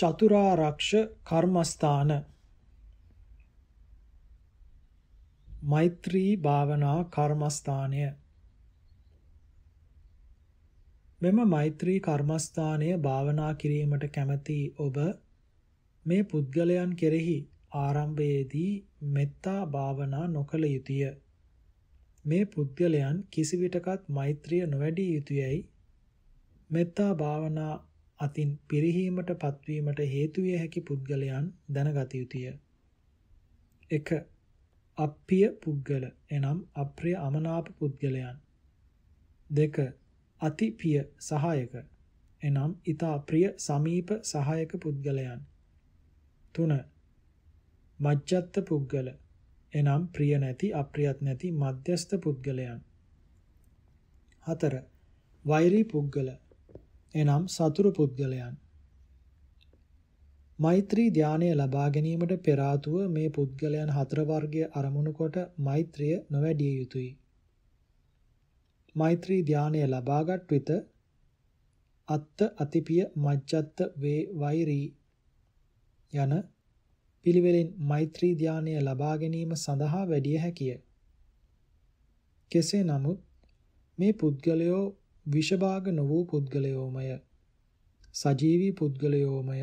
චතුරාරක්ෂ කර්මස්ථාන මෛත්‍රී භාවනා කර්මස්ථානය මෙම මෛත්‍රී කර්මස්ථානය භාවනා කිරීමට කැමැති ඔබ මේ පුද්ගලයන් කෙරෙහි ආරම්භයේදී මෙත්තා භාවනා නොකළ යුතුය මේ පුද්ගලයන් කිසිවිටකත් මෛත්‍රිය නොවැඩිය යුතුයයි මෙත්තා භාවනා අතින් පිරිහීමට පත්වීමට හේතු විය හැකි පුද්ගලයන් දැනගත යුතුය. 1. අප්පිය පුද්ගල එනම් අප්‍රිය අමනාප පුද්ගලයන්. 2. අතිපිය සහායක එනම් ඊතා ප්‍රිය සමීප සහායක පුද්ගලයන්. 3. මජ්ජත් පුද්ගල එනම් ප්‍රිය නැති අප්‍රියත් නැති මධ්‍යස්ත පුද්ගලයන්. 4. වෛරී පුද්ගල එනම් සතුරු පුද්ගලයන්. මෛත්‍රී ධානය ලබා ගැනීමට පෙර ආතුව මේ පුද්ගලයන් හතර වර්ගයේ අරමුණු කොට මෛත්‍රිය නොවැඩිය යුතුය. මෛත්‍රී ධානය ලබාගත් විට අත්ත අතිපිය මජ්ජත්ත වේ වෛරී යන පිළිවෙලින් මෛත්‍රී ධානය ලබා ගැනීම සඳහා වැඩිය හැකිය. කෙසේ නමුත් මේ පුද්ගලයෝ විෂභාග නො වූ පුද්ගලයෝමය සජීවී පුද්ගලයෝමය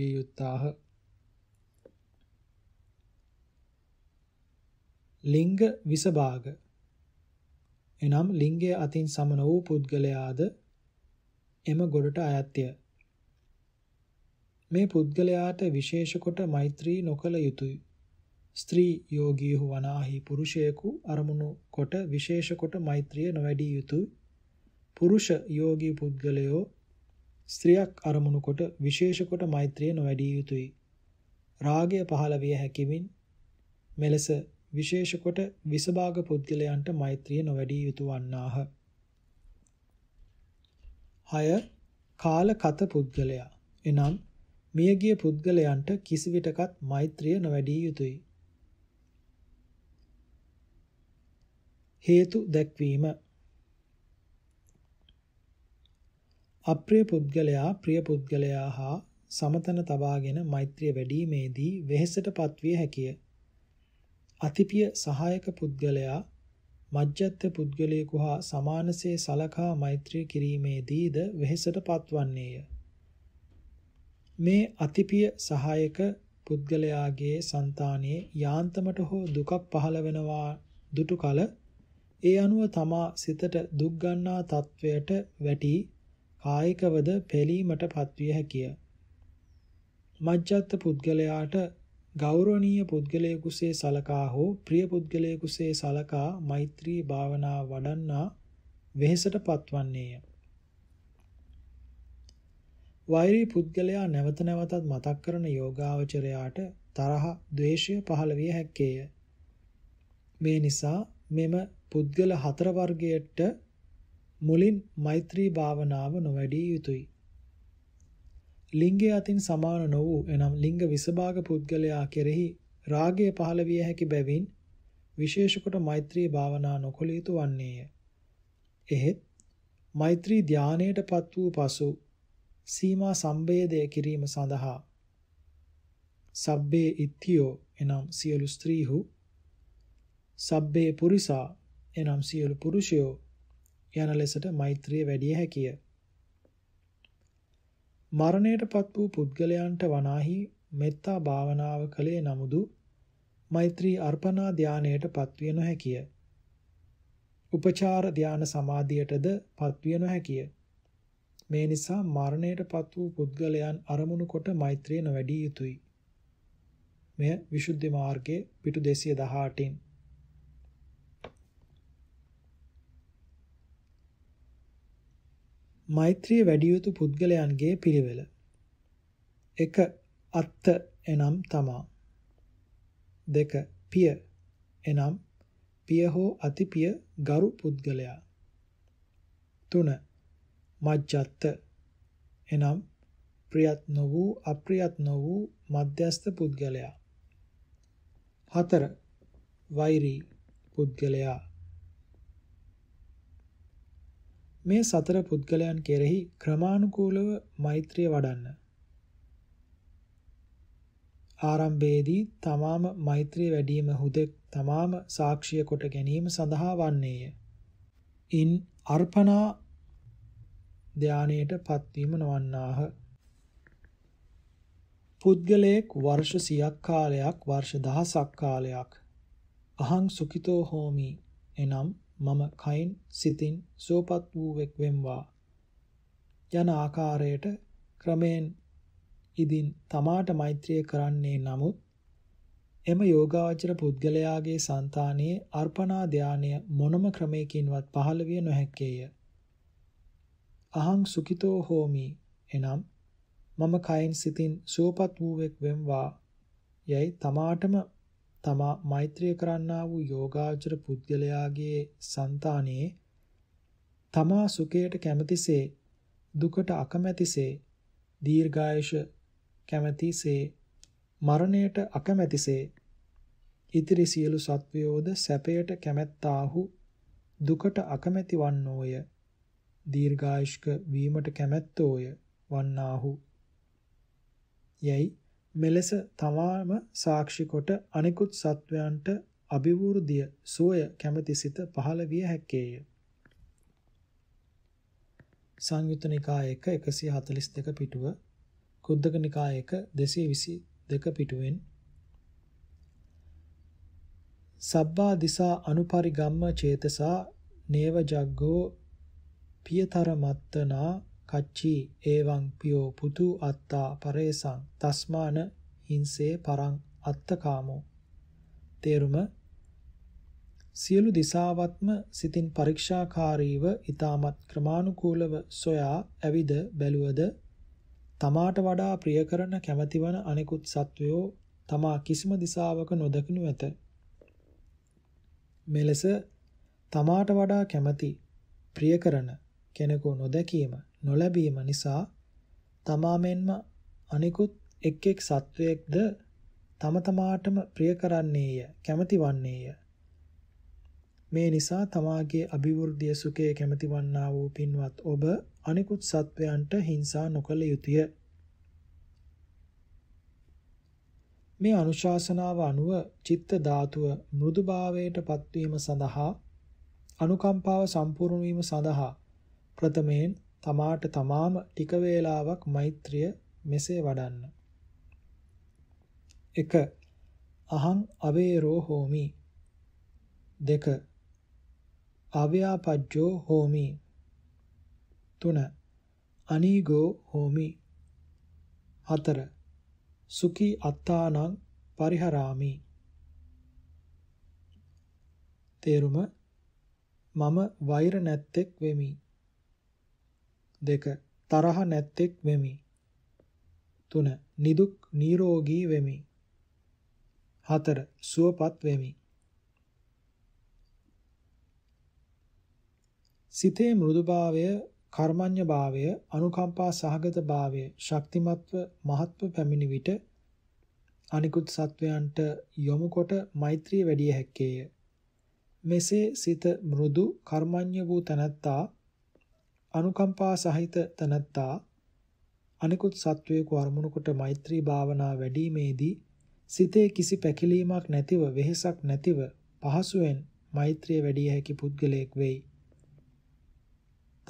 විය යුත්තාහ ලිංග විෂභාග එනම් ලිංගය අතින් සමන වූ පුද්ගලයාද එම ගොඩට අයත්ය මේ පුද්ගලයාට විශේෂ කොට මෛත්‍රී නොකළ යුතුය ස්ත්‍රී යෝගී වනාහි පුරුෂයෙකු අරමුණු කොට විශේෂ කොට මෛත්‍රිය නොවැඩිය යුතුය පුරුෂ යෝගී පුද්ගලයෝ ස්ත්‍රියක් අරමුණු කොට විශේෂ කොට මෛත්‍රිය නොවැඩිය යුතුයි. රාගය පහළ විය හැකිමින් මෙලෙස විශේෂ කොට විසභාග පුද්ගලයන්ට මෛත්‍රිය නොවැඩිය යුතු වන්නාහ. 6. කාලකත පුද්ගලයා එනම් මියගිය පුද්ගලයන්ට කිසිවිටකත් මෛත්‍රිය නොවැඩිය යුතුයි. හේතු දැක්වීම අප්‍රිය පුද්ගලයා ප්‍රිය පුද්ගලයා හා සමතන තබාගෙන මෛත්‍රිය වැඩිීමේදී වෙහෙසටපත් විය හැකිය. අතිපිය සහායක පුද්ගලයා මජ්ජත්ත්‍ය පුද්ගලයෙකු හා සමානසේ සලකා මෛත්‍රිය කිරීමේදීද වෙහෙසටපත් වන්නේය. මේ අතිපිය සහායක පුද්ගලයාගේ సంతානයේ යාන්තමට හෝ දුකක් පහළ වෙනවා දුටු කල ඒ අනුව තමා සිතට දුක් ගන්නා තත්වයට වැටී කායිකවද පෙලීමට පත්විය හැකිය. මජ්ජත් පුද්ගලයාට ගෞරවනීය පුද්ගලයෙකුසේ සලකා හෝ ප්‍රිය පුද්ගලයෙකුසේ සලකා මෛත්‍රී භාවනා වඩන්නා වෙහෙසට පත්වන්නේය. වෛරී පුද්ගලයා නැවත නැවතත් මතක් කරන යෝගාවචරයාට තරහ, ද්වේෂය පහළ විය හැක්කේය. මේ නිසා මෙම පුද්ගල හතර වර්ගයට මුලින් මෛත්‍රී භාවනාව නොවැඩිය යුතුයි. ලිංගය අතින් සමාන නො වූ එනම් ලිංග විසභාග පුද්ගලයා කෙරෙහි රාගය පහළ විය හැකි බැවින් විශේෂ කොට මෛත්‍රී භාවනා නොකළ යුතු වන්නේය. එහෙත් මෛත්‍රී ධානයටපත් වූ පසු සීමා සම්බේධය කිරීම සඳහා සබ්බේ ඉත්‍යෝ එනම් සියලු ස්ත්‍රීහු සබ්බේ පුරිසා එනම් සියලු පුරුෂයෝ යන ලෙසට මෛත්‍රිය වැඩිය හැකිය. මරණයටපත් වූ පුද්ගලයන්ට වනාහි මෙත්තා භාවනාව කලේ නමුදු මෛත්‍රී අර්පණා ධානයට පත්විය නොහැකිය. උපචාර ධාන සමාධියටද පත්විය නොහැකිය. මේ නිසා මරණයටපත් වූ පුද්ගලයන් අරමුණු කොට මෛත්‍රිය නොවැඩිය යුතුය. මෙය විසුද්ධි මාර්ගයේ පිටු 218න් මෛත්‍රිය වැඩි යුතු පුද්ගලයන්ගේ පිළිවෙල. 1. අත්ත එනම් තමා. 2. පිය එනම් පිය හෝ අතිපිය ගරු පුද්ගලයා. 3. මජ්ජත්ත එනම් ප්‍රියත් නො වූ අප්‍රියත් නො වූ මධ්‍යස්ථ පුද්ගලයා. 4. වෛරී පුද්ගලයා මේ සතර පුද්ගලයන් කෙරෙහි ක්‍රමානුකූලව මෛත්‍රිය වඩන්න. ආරම්භයේදී තමාම මෛත්‍රිය වැඩිම හුදෙක් තමාම සාක්ෂිය කොට ගැනීම සඳහා වන්නේය. ඉන් අර්පණා ධානයට පත්වීම නොවන්නාහ. පුද්ගලයෙක් වර්ෂ 100ක් කාලයක් වර්ෂ 1000ක් කාලයක් අහං සුඛිතෝ හෝමි එනම් මම කයින් සිතින් සුවපත් වූවෙක් වෙම්වා යන ආකාරයට ක්‍රමෙන් ඉදින් තමාට මෛත්‍රිය කරන්නේ නමුත් එම යෝගාචර පුද්ගලයාගේ సంతානයේ අර්පණා ධානය මොනම ක්‍රමයකින්වත් පහළ විය නොහැකේය. අහං සුඛිතෝ හෝමි එනම් මම කයින් සිතින් සුවපත් වූවෙක් වෙම්වා යයි තමාටම තමා මෛත්‍රිය කරන්නා වූ යෝගාචර පුද්ගලයාගේ సంతානයේ තමා සුඛයට කැමැතිසේ දුකට අකමැතිසේ දීර්ඝායුෂ කැමැතිසේ මරණයට අකමැතිසේ ඉතිරි සියලු සත්වයෝද සැපයට කැමැත්තාහු දුකට අකමැති වන්නෝය දීර්ඝායුෂ්ක වීමට කැමැත්තෝය වන්නාහු යයි මෙලෙස තමාම සාක්ෂි කොට අනිකුත් සත්වයන්ට අභිවෘද්ධිය සෝය කැමැති සිත පහළ විය හැකේය. සංයුත්ත නිකාය 1 142 පිටුව කුද්දක නිකාය 1 222 පිටුවෙන් සබ්බා දිසා අනුපරිගම්ම චේතසා නේව ජග්ගෝ පියතර මත්තනා කච්චි ඒවං පියෝ පුතු අත්තා පරේසං තස්මාන හිංසේ පරං අත්තකාමෝ තේරුම සියලු දිසාවත්ම සිතින් පරීක්ෂාකාරීව ඊටමත් ක්‍රමානුකූලව සොයා ඇවිද බැලුවද තමාට වඩා ප්‍රියකරන කැමැතිවන අනෙකුත් සත්වයෝ තමා කිසිම දිසාවක නොදකිනු ඇත. මෙලෙස තමාට වඩා කැමැති ප්‍රියකරන කෙනෙකු නොදැකීම නොලැබීම නිසා තමා මෙන්ම අනිකුත් එක් එක් සත්වයක්ද තම තමාටම ප්‍රිය කරන්නේය කැමති වන්නේය මේ නිසා තමාගේ අභිවෘද්ධිය සුඛය කැමති වන්නා වූ පින්වත් ඔබ අනිකුත් සත්වයන්ට හිංසා නොකළ යුතුය මේ අනුශාසනාව අනුව චිත්ත ධාතුව මෘදුභාවයට පත්වීම සඳහා අනුකම්පාව සම්පූර්ණ වීම සඳහා ප්‍රථමයෙන් තමාට තමාම ටික වේලාවක් මෛත්‍රිය මෙසේ වඩන්න. 1. අහං අවේරෝ හෝමි. 2. අව්‍යාපජ්ජෝ හෝමි. 3. අනීගෝ හෝමි. 4. සුඛී අත්තානං පරිහරාමි. තේරුම මම වෛර නැත්තෙක් වෙමි. 2. තරහ නැත්තෙක් වෙමි. 3. නිදුක් නිරෝගී වෙමි. 4. සුවපත් වෙමි. සිතේ මෘදුභාවය, කර්මඤ්ඤ භාවය, අනුකම්පා සහගත භාවය, ශක්තිමත්ව මහත්ව පැමිණි විට අනිකුත් සත්වයන්ට යොමුකොට මෛත්‍රිය වැඩි හැක්කේය. මෙසේ සිත මෘදු කර්මඤ්ඤ වූ තනත්තා අනුකම්පා සහිත තනත්තා අනිකුත් සත්වයෙකු අරමුණු කොට මෛත්‍රී භාවනා වැඩිීමේදී සිතේ කිසි පැකිලීමක් නැතිව වෙහෙසක් නැතිව පහසුවෙන් මෛත්‍රිය වැඩිය හැකි පුද්ගලයෙක් වෙයි.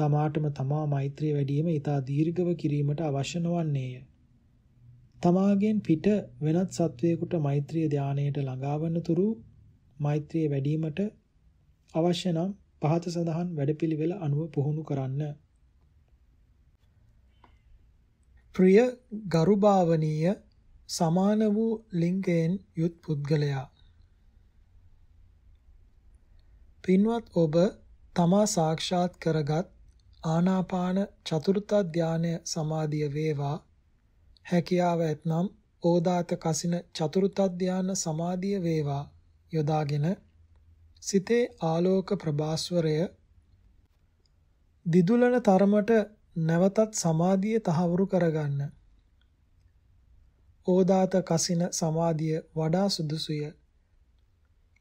තමාටම තමා මෛත්‍රිය වැඩිම ඊතා දීර්ඝව කිරීමට අවශ්‍ය නොවන්නේය. තමාගෙන් පිට වෙනත් සත්වයකට මෛත්‍රිය ධානයට ළඟාවන තුරු මෛත්‍රිය වැඩිවීමට අවශ්‍ය නම් පහත සඳහන් වැඩපිළිවෙල අනුව පුහුණු කරන්න. ප්‍රිය ගරුභාවනීය සමාන වූ ලිංගයෙන් යුත් පුද්ගලයා පින්වත් ඔබ තමා සාක්ෂාත් කරගත් ආනාපාන චතුර්ථ ධානය සමාධිය වේවා හැකියාව ඇතනම් ඕදාත කසින චතුර්ථ ධාන සමාධිය වේවා යොදාගෙන සිතේ ආලෝක ප්‍රභාස්වරය දිදුලන තරමට නැවතත් සමාධිය තහවුරු කරගන්න. ඕදාත කසින සමාධිය වඩා සුදුසුය.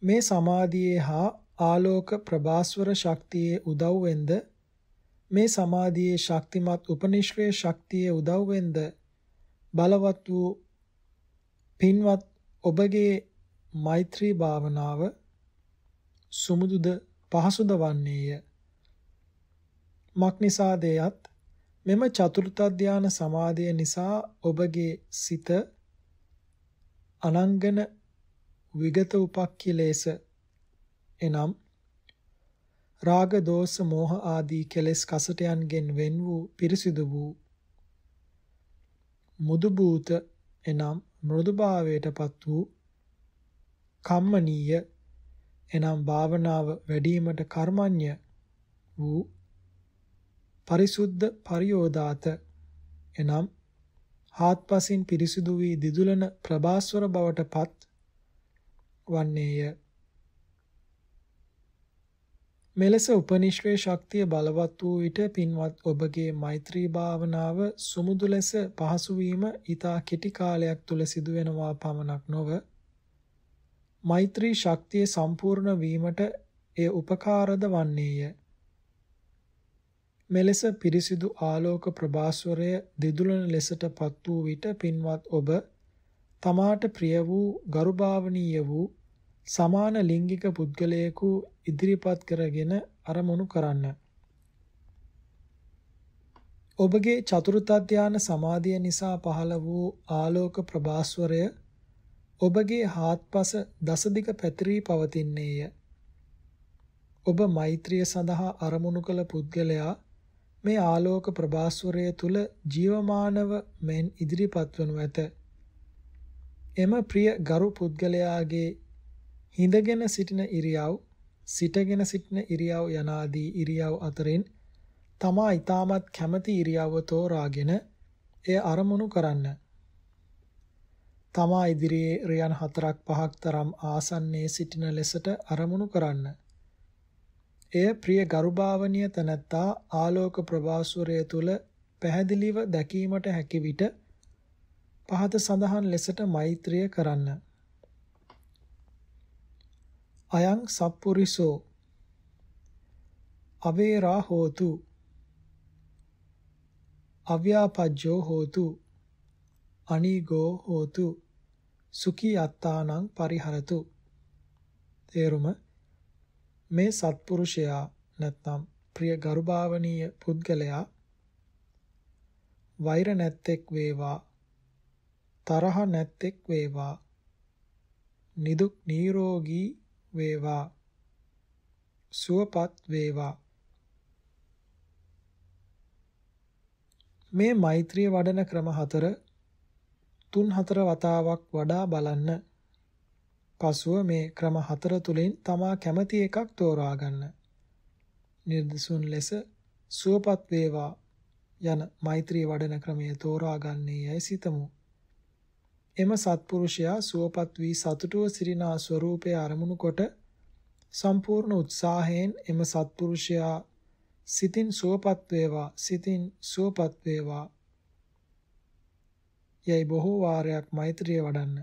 මේ සමාධියේ හා ආලෝක ප්‍රභාස්වර ශක්තියේ උදව්වෙන්ද මේ සමාධියේ ශක්තිමත් උපනිශ්‍රේ ශක්තියේ උදව්වෙන්ද බලවත් වූ පින්වත් ඔබගේ මෛත්‍රී භාවනාව සුමුදුද පහසුද වන්නේය. මක්නිසාද එයත් මෙම චතුර්ථ ධාන සමාධිය නිසා ඔබගේ සිත අනංගන විගත උපක්ඛිලේශ එනම් රාග දෝෂ මෝහ ආදී කෙලෙස් කසටයන්ගෙන් වෙන් වූ පිරිසිදු වූ මුදු භූත එනම් මෘදුභාවයටපත් වූ කම්මනීය එනම් භාවනාව වැඩිවීමට කර්මඤ්ඤ වූ පරිසුද්ධ පරියෝදාත එනම් ආත්පසින් පිරිසිදු වී දිදුලන ප්‍රභාස්වර බවට පත් වන්නේය මෙලෙස උපනිශ්වේ ශක්තිය බලවත් වූ විට පින්වත් ඔබගේ මෛත්‍රී භාවනාව සුමුදු ලෙස පහසු වීම ඊතා කෙටි කාලයක් තුල සිදුවෙනවා පමණක් නොවේ මෛත්‍රී ශක්තිය සම්පූර්ණ වීමට එය උපකාරද වන්නේය. මෙලෙස පිරිසිදු ආලෝක ප්‍රභාස්වරය දිදුලන ලෙසට පත් වූ විට පින්වත් ඔබ තමාට ප්‍රිය වූ ගරුභාවනීය වූ සමාන ලිංගික පුද්ගලයෙකු ඉදිරිපත් කරගෙන අරමුණු කරන්න. ඔබගේ චතුර්ථ ධාන සමාධිය නිසා පහළ වූ ආලෝක ප්‍රභාස්වරය ඔබගේ හාත්පස දසදිග පැතිරී පවතින්නේය. ඔබ මෛත්‍රිය සඳහා අරමුණු කළ පුද්ගලයා මේ ආලෝක ප්‍රභාස්වරය තුල ජීවමානව මෙන් ඉදිරිපත් වනු ඇත. එම ප්‍රිය ගරු පුද්ගලයාගේ හිඳගෙන සිටින ඉරියව්, සිටගෙන සිටින ඉරියව් යනාදී ඉරියව් අතරින් තමා ඊටමත් කැමැති ඉරියව්ව තෝරාගෙන එය අරමුණු කරන්න. තමා ඉදිරියේ රියන් 4ක් 5ක් තරම් ආසන්නයේ සිටින ලෙසට අරමුණු කරන්න. එය ප්‍රිය ගරුභාවනීය තනත්තා ආලෝක ප්‍රභාස්වරය තුල පැහැදිලිව දැකීමට හැකි විට පහත සඳහන් ලෙසට මෛත්‍රිය කරන්න. අයං සප්පුරිසෝ අවේරා හෝතු අව්‍යාපජ්ජෝ හෝතු අනිගෝ හෝතු සුඛී අත්තානං පරිහරතු තේරුම මේ සත්පුරුෂයා නැත්නම් ප්‍රිය ගරුභාවනීය පුද්ගලයා වෛර නැත්තෙක් වේවා තරහ නැත්තෙක් වේවා නිදුක් නිරෝගී වේවා සුවපත් වේවා මේ මෛත්‍රිය වඩන ක්‍රම හතර තුන් හතර වතාවක් වඩා බලන්න. පසුව මේ ක්‍රම හතර තුලින් තමා කැමති එකක් තෝරා ගන්න. නිර්දසුන් ලෙස සුවපත් වේවා යන මෛත්‍රී වඩන ක්‍රමය තෝරා ගන්නේයයි සිතමු. එම සත්පුරුෂයා සුවපත් වී සතුටුව සිරිනා ස්වરૂපය අරමුණු කොට සම්පූර්ණ උත්සාහයෙන් එම සත්පුරුෂයා සිතින් සුවපත් වේවා සිතින් සුවපත් වේවා යැයි බොහෝ වාරයක් මෛත්‍රිය වඩන්න.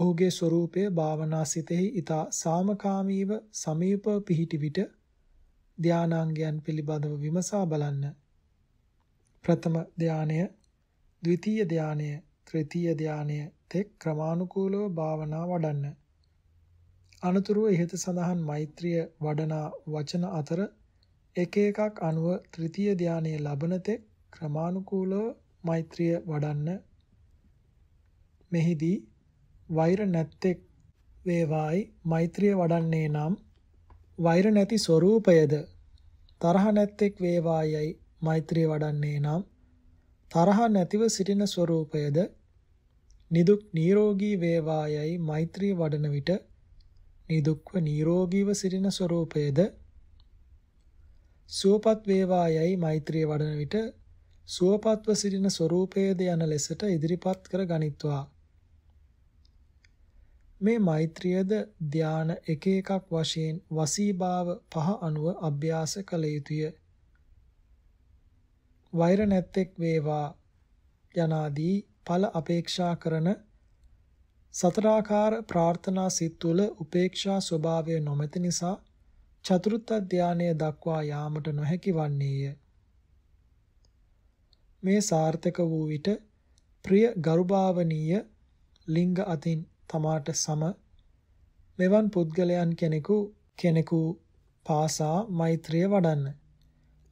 ඔහුගේ ස්වરૂපය භාවනාසිතෙහි ඊතා සාමකාමීව සමීප පිහිටි විට ධානාංගයන් පිළිබඳව විමසා බලන්න. ප්‍රථම ධානය, ද්විතීය ධානය, තෘතීය ධානය තෙක් ක්‍රමානුකූලව භාවනා වඩන්න. අනතුරුව ඉහත සඳහන් මෛත්‍රිය වඩනා වචන අතර එක එකක් අනුව තෘතීය ධානය ලබන තෙක් ක්‍රමානුකූලව මෛත්‍රිය වඩන්න මෙහිදී වෛර නැත්තෙක් වේවායි මෛත්‍රිය වඩන්නේ නම් වෛර නැති ස්වરૂපයද තරහ නැත්තෙක් වේවායයි මෛත්‍රිය වඩන්නේ නම් තරහ නැතිව සිටින ස්වરૂපයද නිදුක් නිරෝගී වේවායයි මෛත්‍රිය වඩන විට නිදුක්ව නිරෝගීව සිටින ස්වરૂපයද සුවපත් වේවායයි මෛත්‍රිය වඩන විට සුවපත්ව සිටින ස්වરૂපයේද යන ලෙසට ඉදිරිපත් කර ගනිත්වා මේ මෛත්‍රියද ධාන එක එකක් වශයෙන් වසීභාව පහ අනුව අභ්‍යාස කළ යුතුය. වෛර නැත්තේක් වේවා යනාදී ඵල අපේක්ෂා කරන සතරාකාර ප්‍රාර්ථනා සිත් තුළ උපේක්ෂා ස්වභාවය නොමැති නිසා චතුර්ථ ධානය දක්වා යාමට නොහැකි වන්නේය. මේ සාර්ථක වූ විට ප්‍රිය ගරුභාවනීය ලිංග අතින් තමාට සම මෙවන් පුද්ගලයන් කෙනෙකු කෙනෙකු පාසා මෛත්‍රිය වඩන්න.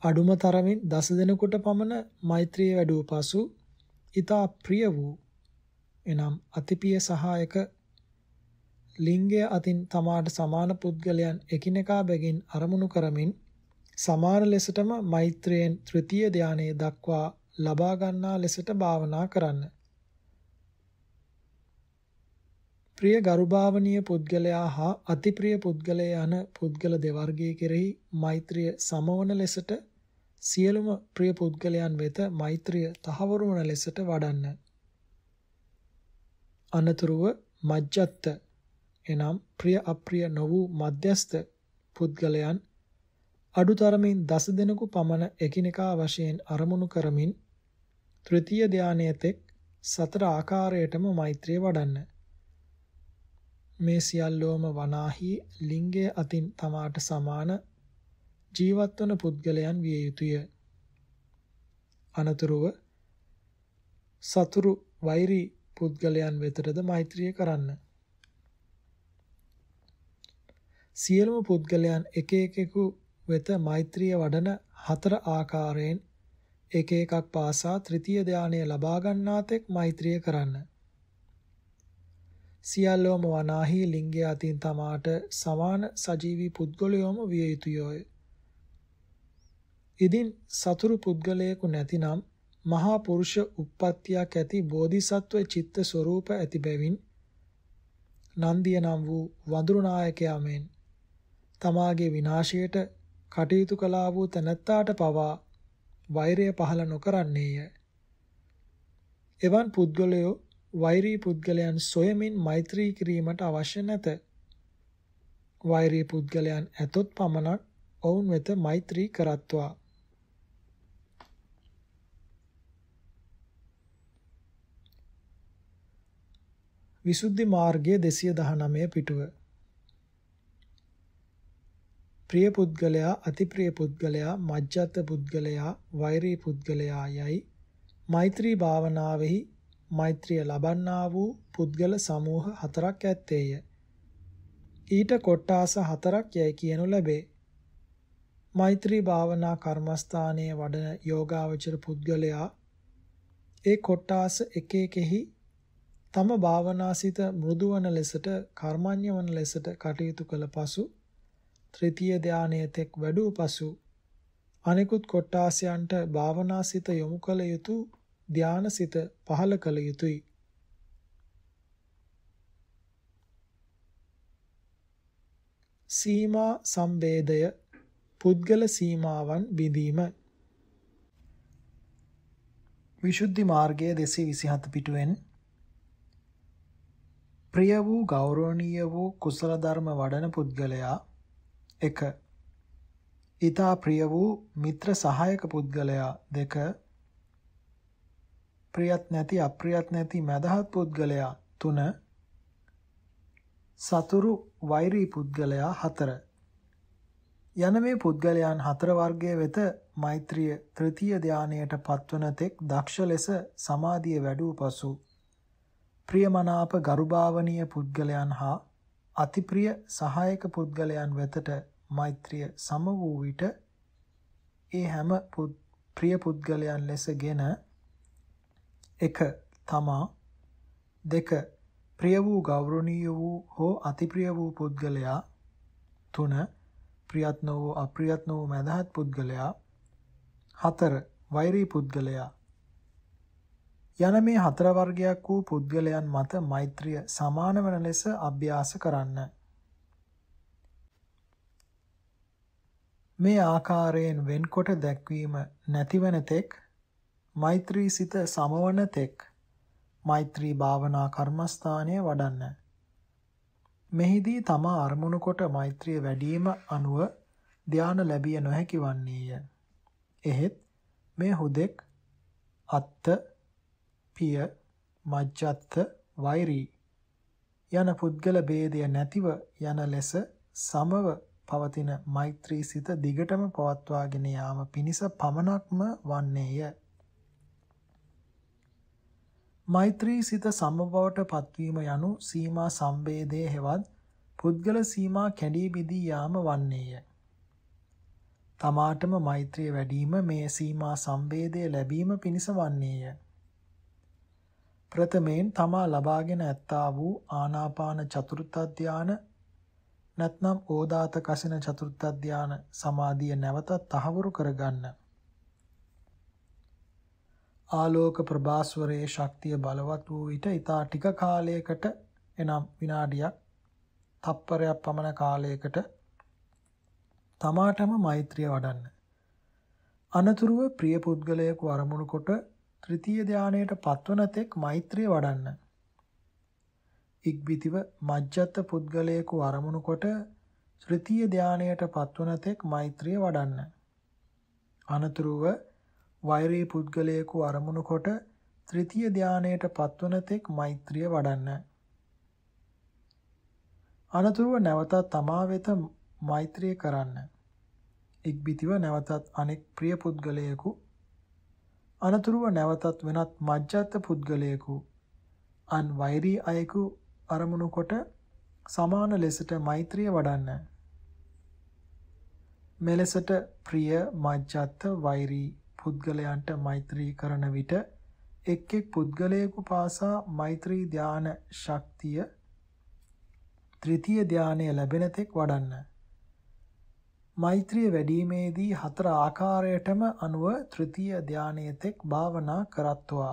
අඩුම තරමින් දස දෙනෙකුට පමණ මෛත්‍රිය වැඩූ පසු ඊතා ප්‍රිය වූ එනම් අතිපිය සහායක ලිංගය අතින් තමාට සමාන පුද්ගලයන් එකිනෙකා බැගින් අරමුණු කරමින් සමාන ලෙසටම මෛත්‍රියෙන් ත්‍ෘතිය ධානයේ දක්වා ලබා ගන්නා ලෙසට භාවනා කරන්න. ප්‍රිය ගරුභාවනීය පුද්ගලයා හා අතිප්‍රිය පුද්ගලයා යන පුද්ගල දෙවර්ගයේ කෙරෙහි මෛත්‍රිය සමවන ලෙසට සියලුම ප්‍රිය පුද්ගලයන් වෙත මෛත්‍රිය තහවුරු වන ලෙසට වඩන්න. අනතුරුව මජ්ජත්ත එනම් ප්‍රිය අප්‍රිය නො වූ මධ්‍යස්ත පුද්ගලයන් අඩුතරමින් දස දෙනෙකු පමණ එකිනෙකා වශයෙන් අරමුණු කරමින් තෘතිය ධානයේතෙක් සතර ආකාරයටම මෛත්‍රිය වඩන්න. මේ සියල්ලෝම වනාහි ලිංගය අතින් තමාට සමාන ජීවත්වන පුද්ගලයන් විය යුතුය. අනතුරුව සතුරු වෛරී පුද්ගලයන් වෙතටද මෛත්‍රිය කරන්න. සියලුම පුද්ගලයන් එක එකෙකු වෙත මෛත්‍රිය වඩන හතර ආකාරයෙන් එක එකක් පාසා ත්‍රිතිය ධානය ලබා ගන්නාතෙක් මෛත්‍රිය කරන්න. සියල්ලෝම වනාහි ලිංගය අතින් තමාට සමාන සජීවී පුද්ගලයෝම විය යුතුයෝය. ඉදින් සතුරු පුද්ගලයෙකු නැතිනම් මහා පුරුෂ උප්පත්තියක් ඇති බෝධිසත්ව චිත්ත ස්වરૂප ඇති බැවින් නන්දිය නම් වූ වඳුරු නායකයා මෙන් තමාගේ විනාශයට කටයුතු කළා වූ තැනැත්තාට පවා වෛරය පහළ නොකරන්නේය. එවන් පුද්ගලයෝ වෛරී පුද්ගලයන් සොයමින් මෛත්‍රී කිරීමට අවශ්‍ය නැත. වෛරී පුද්ගලයන් ඇතොත් පමණක් ඔවුන් වෙත මෛත්‍රී කරත්වා. විසුද්ධි මාර්ගයේ 219 පිටුව ප්‍රිය පුද්ගලයා අතිප්‍රිය පුද්ගලයා මජ්ජත් පුද්ගලයා වෛරී පුද්ගලයා යයි මෛත්‍රී භාවනාවෙහි මෛත්‍රිය ලබන්නා වූ පුද්ගල සමූහ හතරක් ඇත්තේය. ඊට කොට්ටාස හතරක් යැයි කියනු ලැබේ. මෛත්‍රී භාවනා කර්මස්ථානයේ වඩන යෝගාවචර පුද්ගලයා ඒ කොට්ටාස එකකෙහි තම භාවනාසිත මෘදුවන ලෙසට කර්මඤ්ඤ වන ලෙසට කටයුතු කළ පසු ත්‍රිතීය ධානයේ තෙක් වැඩූ පසු අනෙකුත් කොට්ටාසයන්ට භාවනාසිත යොමු කළ යුතු ධානාසිත පහළ කළ යුතුය. සීමා සම්බේදය පුද්ගල සීමාවන් බිඳීම විසුද්ධි මාර්ගයේ 227 පිටුවෙන් ප්‍රිය වූ ගෞරවනීය වූ කුසල ධර්ම වඩන පුද්ගලයා 1. ඊතා ප්‍රිය වූ මිත්‍ර සහායක පුද්ගලයා 2. ප්‍රියත් නැති අප්‍රියත් නැති මදහත් පුද්ගලයා 3 සතුරු වෛරී පුද්ගලයා 4 යන මේ පුද්ගලයන් හතර වර්ගයේ වෙත මෛත්‍රිය තෘතීය ධානයට පත්වන තෙක් දක්ෂ ලෙස සමාධිය වැඩූ පසු ප්‍රියමනාප ගරුභාවනීය පුද්ගලයන් හා අතිප්‍රිය සහායක පුද්ගලයන් වෙතට මෛත්‍රිය සම වූ විට ඒ හැම ප්‍රිය පුද්ගලයන් ලෙසගෙන 1. තමා 2. ප්‍රිය වූ ගෞරවනීය වූ හෝ අතිප්‍රිය වූ පුද්ගලයා 3. ප්‍රියත්න වූ අප්‍රියත්න වූ මදහත් පුද්ගලයා 4. වෛරී පුද්ගලයා යන මේ හතර වර්ගයක් වූ පුද්ගලයන් මත මෛත්‍රිය සමාන වන ලෙස අභ්‍යාස කරන්න. මේ ආකාරයෙන් වෙන්කොට දැක්වීම නැතිවන තෙක් මෛත්‍රී සිත සමවන තෙක් මෛත්‍රී භාවනා කර්මස්ථානය වඩන්න. මෙහිදී තමා අරමුණු කොට මෛත්‍රිය වැඩිම අනුව ධාන ලැබිය නොහැකි වන්නේය. එහෙත් මේ හුදෙක් අත්ත පිය මජ්ජත්ත වෛරී යන පුද්ගල ભેදය නැතිව යන ලෙස සමව පවතින මෛත්‍රී සිත දිගටම පවත්වාගෙන යාම පිණිස පමණක්ම වන්නේය. මෛත්‍රී සිත සමබවට පත්වීම යනු සීමා සම්බේධය හෙවත් පුද්ගල සීමා කැඩී බිදී යාම වන්නේය. තමාටම මෛත්‍රිය වැඩීම මේ සීමා සම්බේධය ලැබීම පිණිස වන්නේය. ප්‍රථමයෙන් තමා ලබාගෙන ඇත්තා වූ ආනාපාන චතුර්ථ ධාන නැත්නම් ඕදාත කසින චතුර්ථ ධාන සමාධිය නැවත තහවුරු කරගන්න. ආලෝක ප්‍රභාස්වරයේ ශක්තිය බලවත් වූ විට ඊතා ටික කාලයකට එනම් විනාඩියක් තප්පරයක් පමණ කාලයකට තමාටම මෛත්‍රිය වඩන්න. අනතුරුව ප්‍රිය පුද්ගලයෙකු අරමුණු කොට ත්‍රිතීය ධානයට පත්වන තෙක් මෛත්‍රිය වඩන්න. ඉක්බිතිව මජ්ජත් පුද්ගලයෙකු අරමුණු කොට ත්‍රිතීය ධානයට පත්වන තෙක් මෛත්‍රිය වඩන්න. අනතුරුව වෛරී පුද්ගලයෙකු අරමුණු කොට ත්‍රිතිය ධානයට පත්වන තෙක් මෛත්‍රිය වඩන්න. අනතුරුව නැවතත් තමා වෙත මෛත්‍රිය කරන්න. ඉක්බිතිව නැවතත් අනෙක් ප්‍රිය පුද්ගලයෙකු අනතුරුව නැවතත් වෙනත් මජ්ජත් පුද්ගලයෙකු අන් වෛරී අයෙකු අරමුණු කොට සමාන ලෙසට මෛත්‍රිය වඩන්න. මෙලෙසට ප්‍රිය මජ්ජත් වෛරී පුද්ගලයන්ට මෛත්‍රී කරන විට එක් එක් පුද්ගලයෙකු පාසා මෛත්‍රී ධාන ශක්තිය ත්‍රිතිය ධානය ලැබෙන තෙක් වඩන්න. මෛත්‍රිය වැඩිීමේදී හතර ආකාරයටම අනුව ත්‍රිතිය ධානයේ තෙක් භාවනා කරත්වා.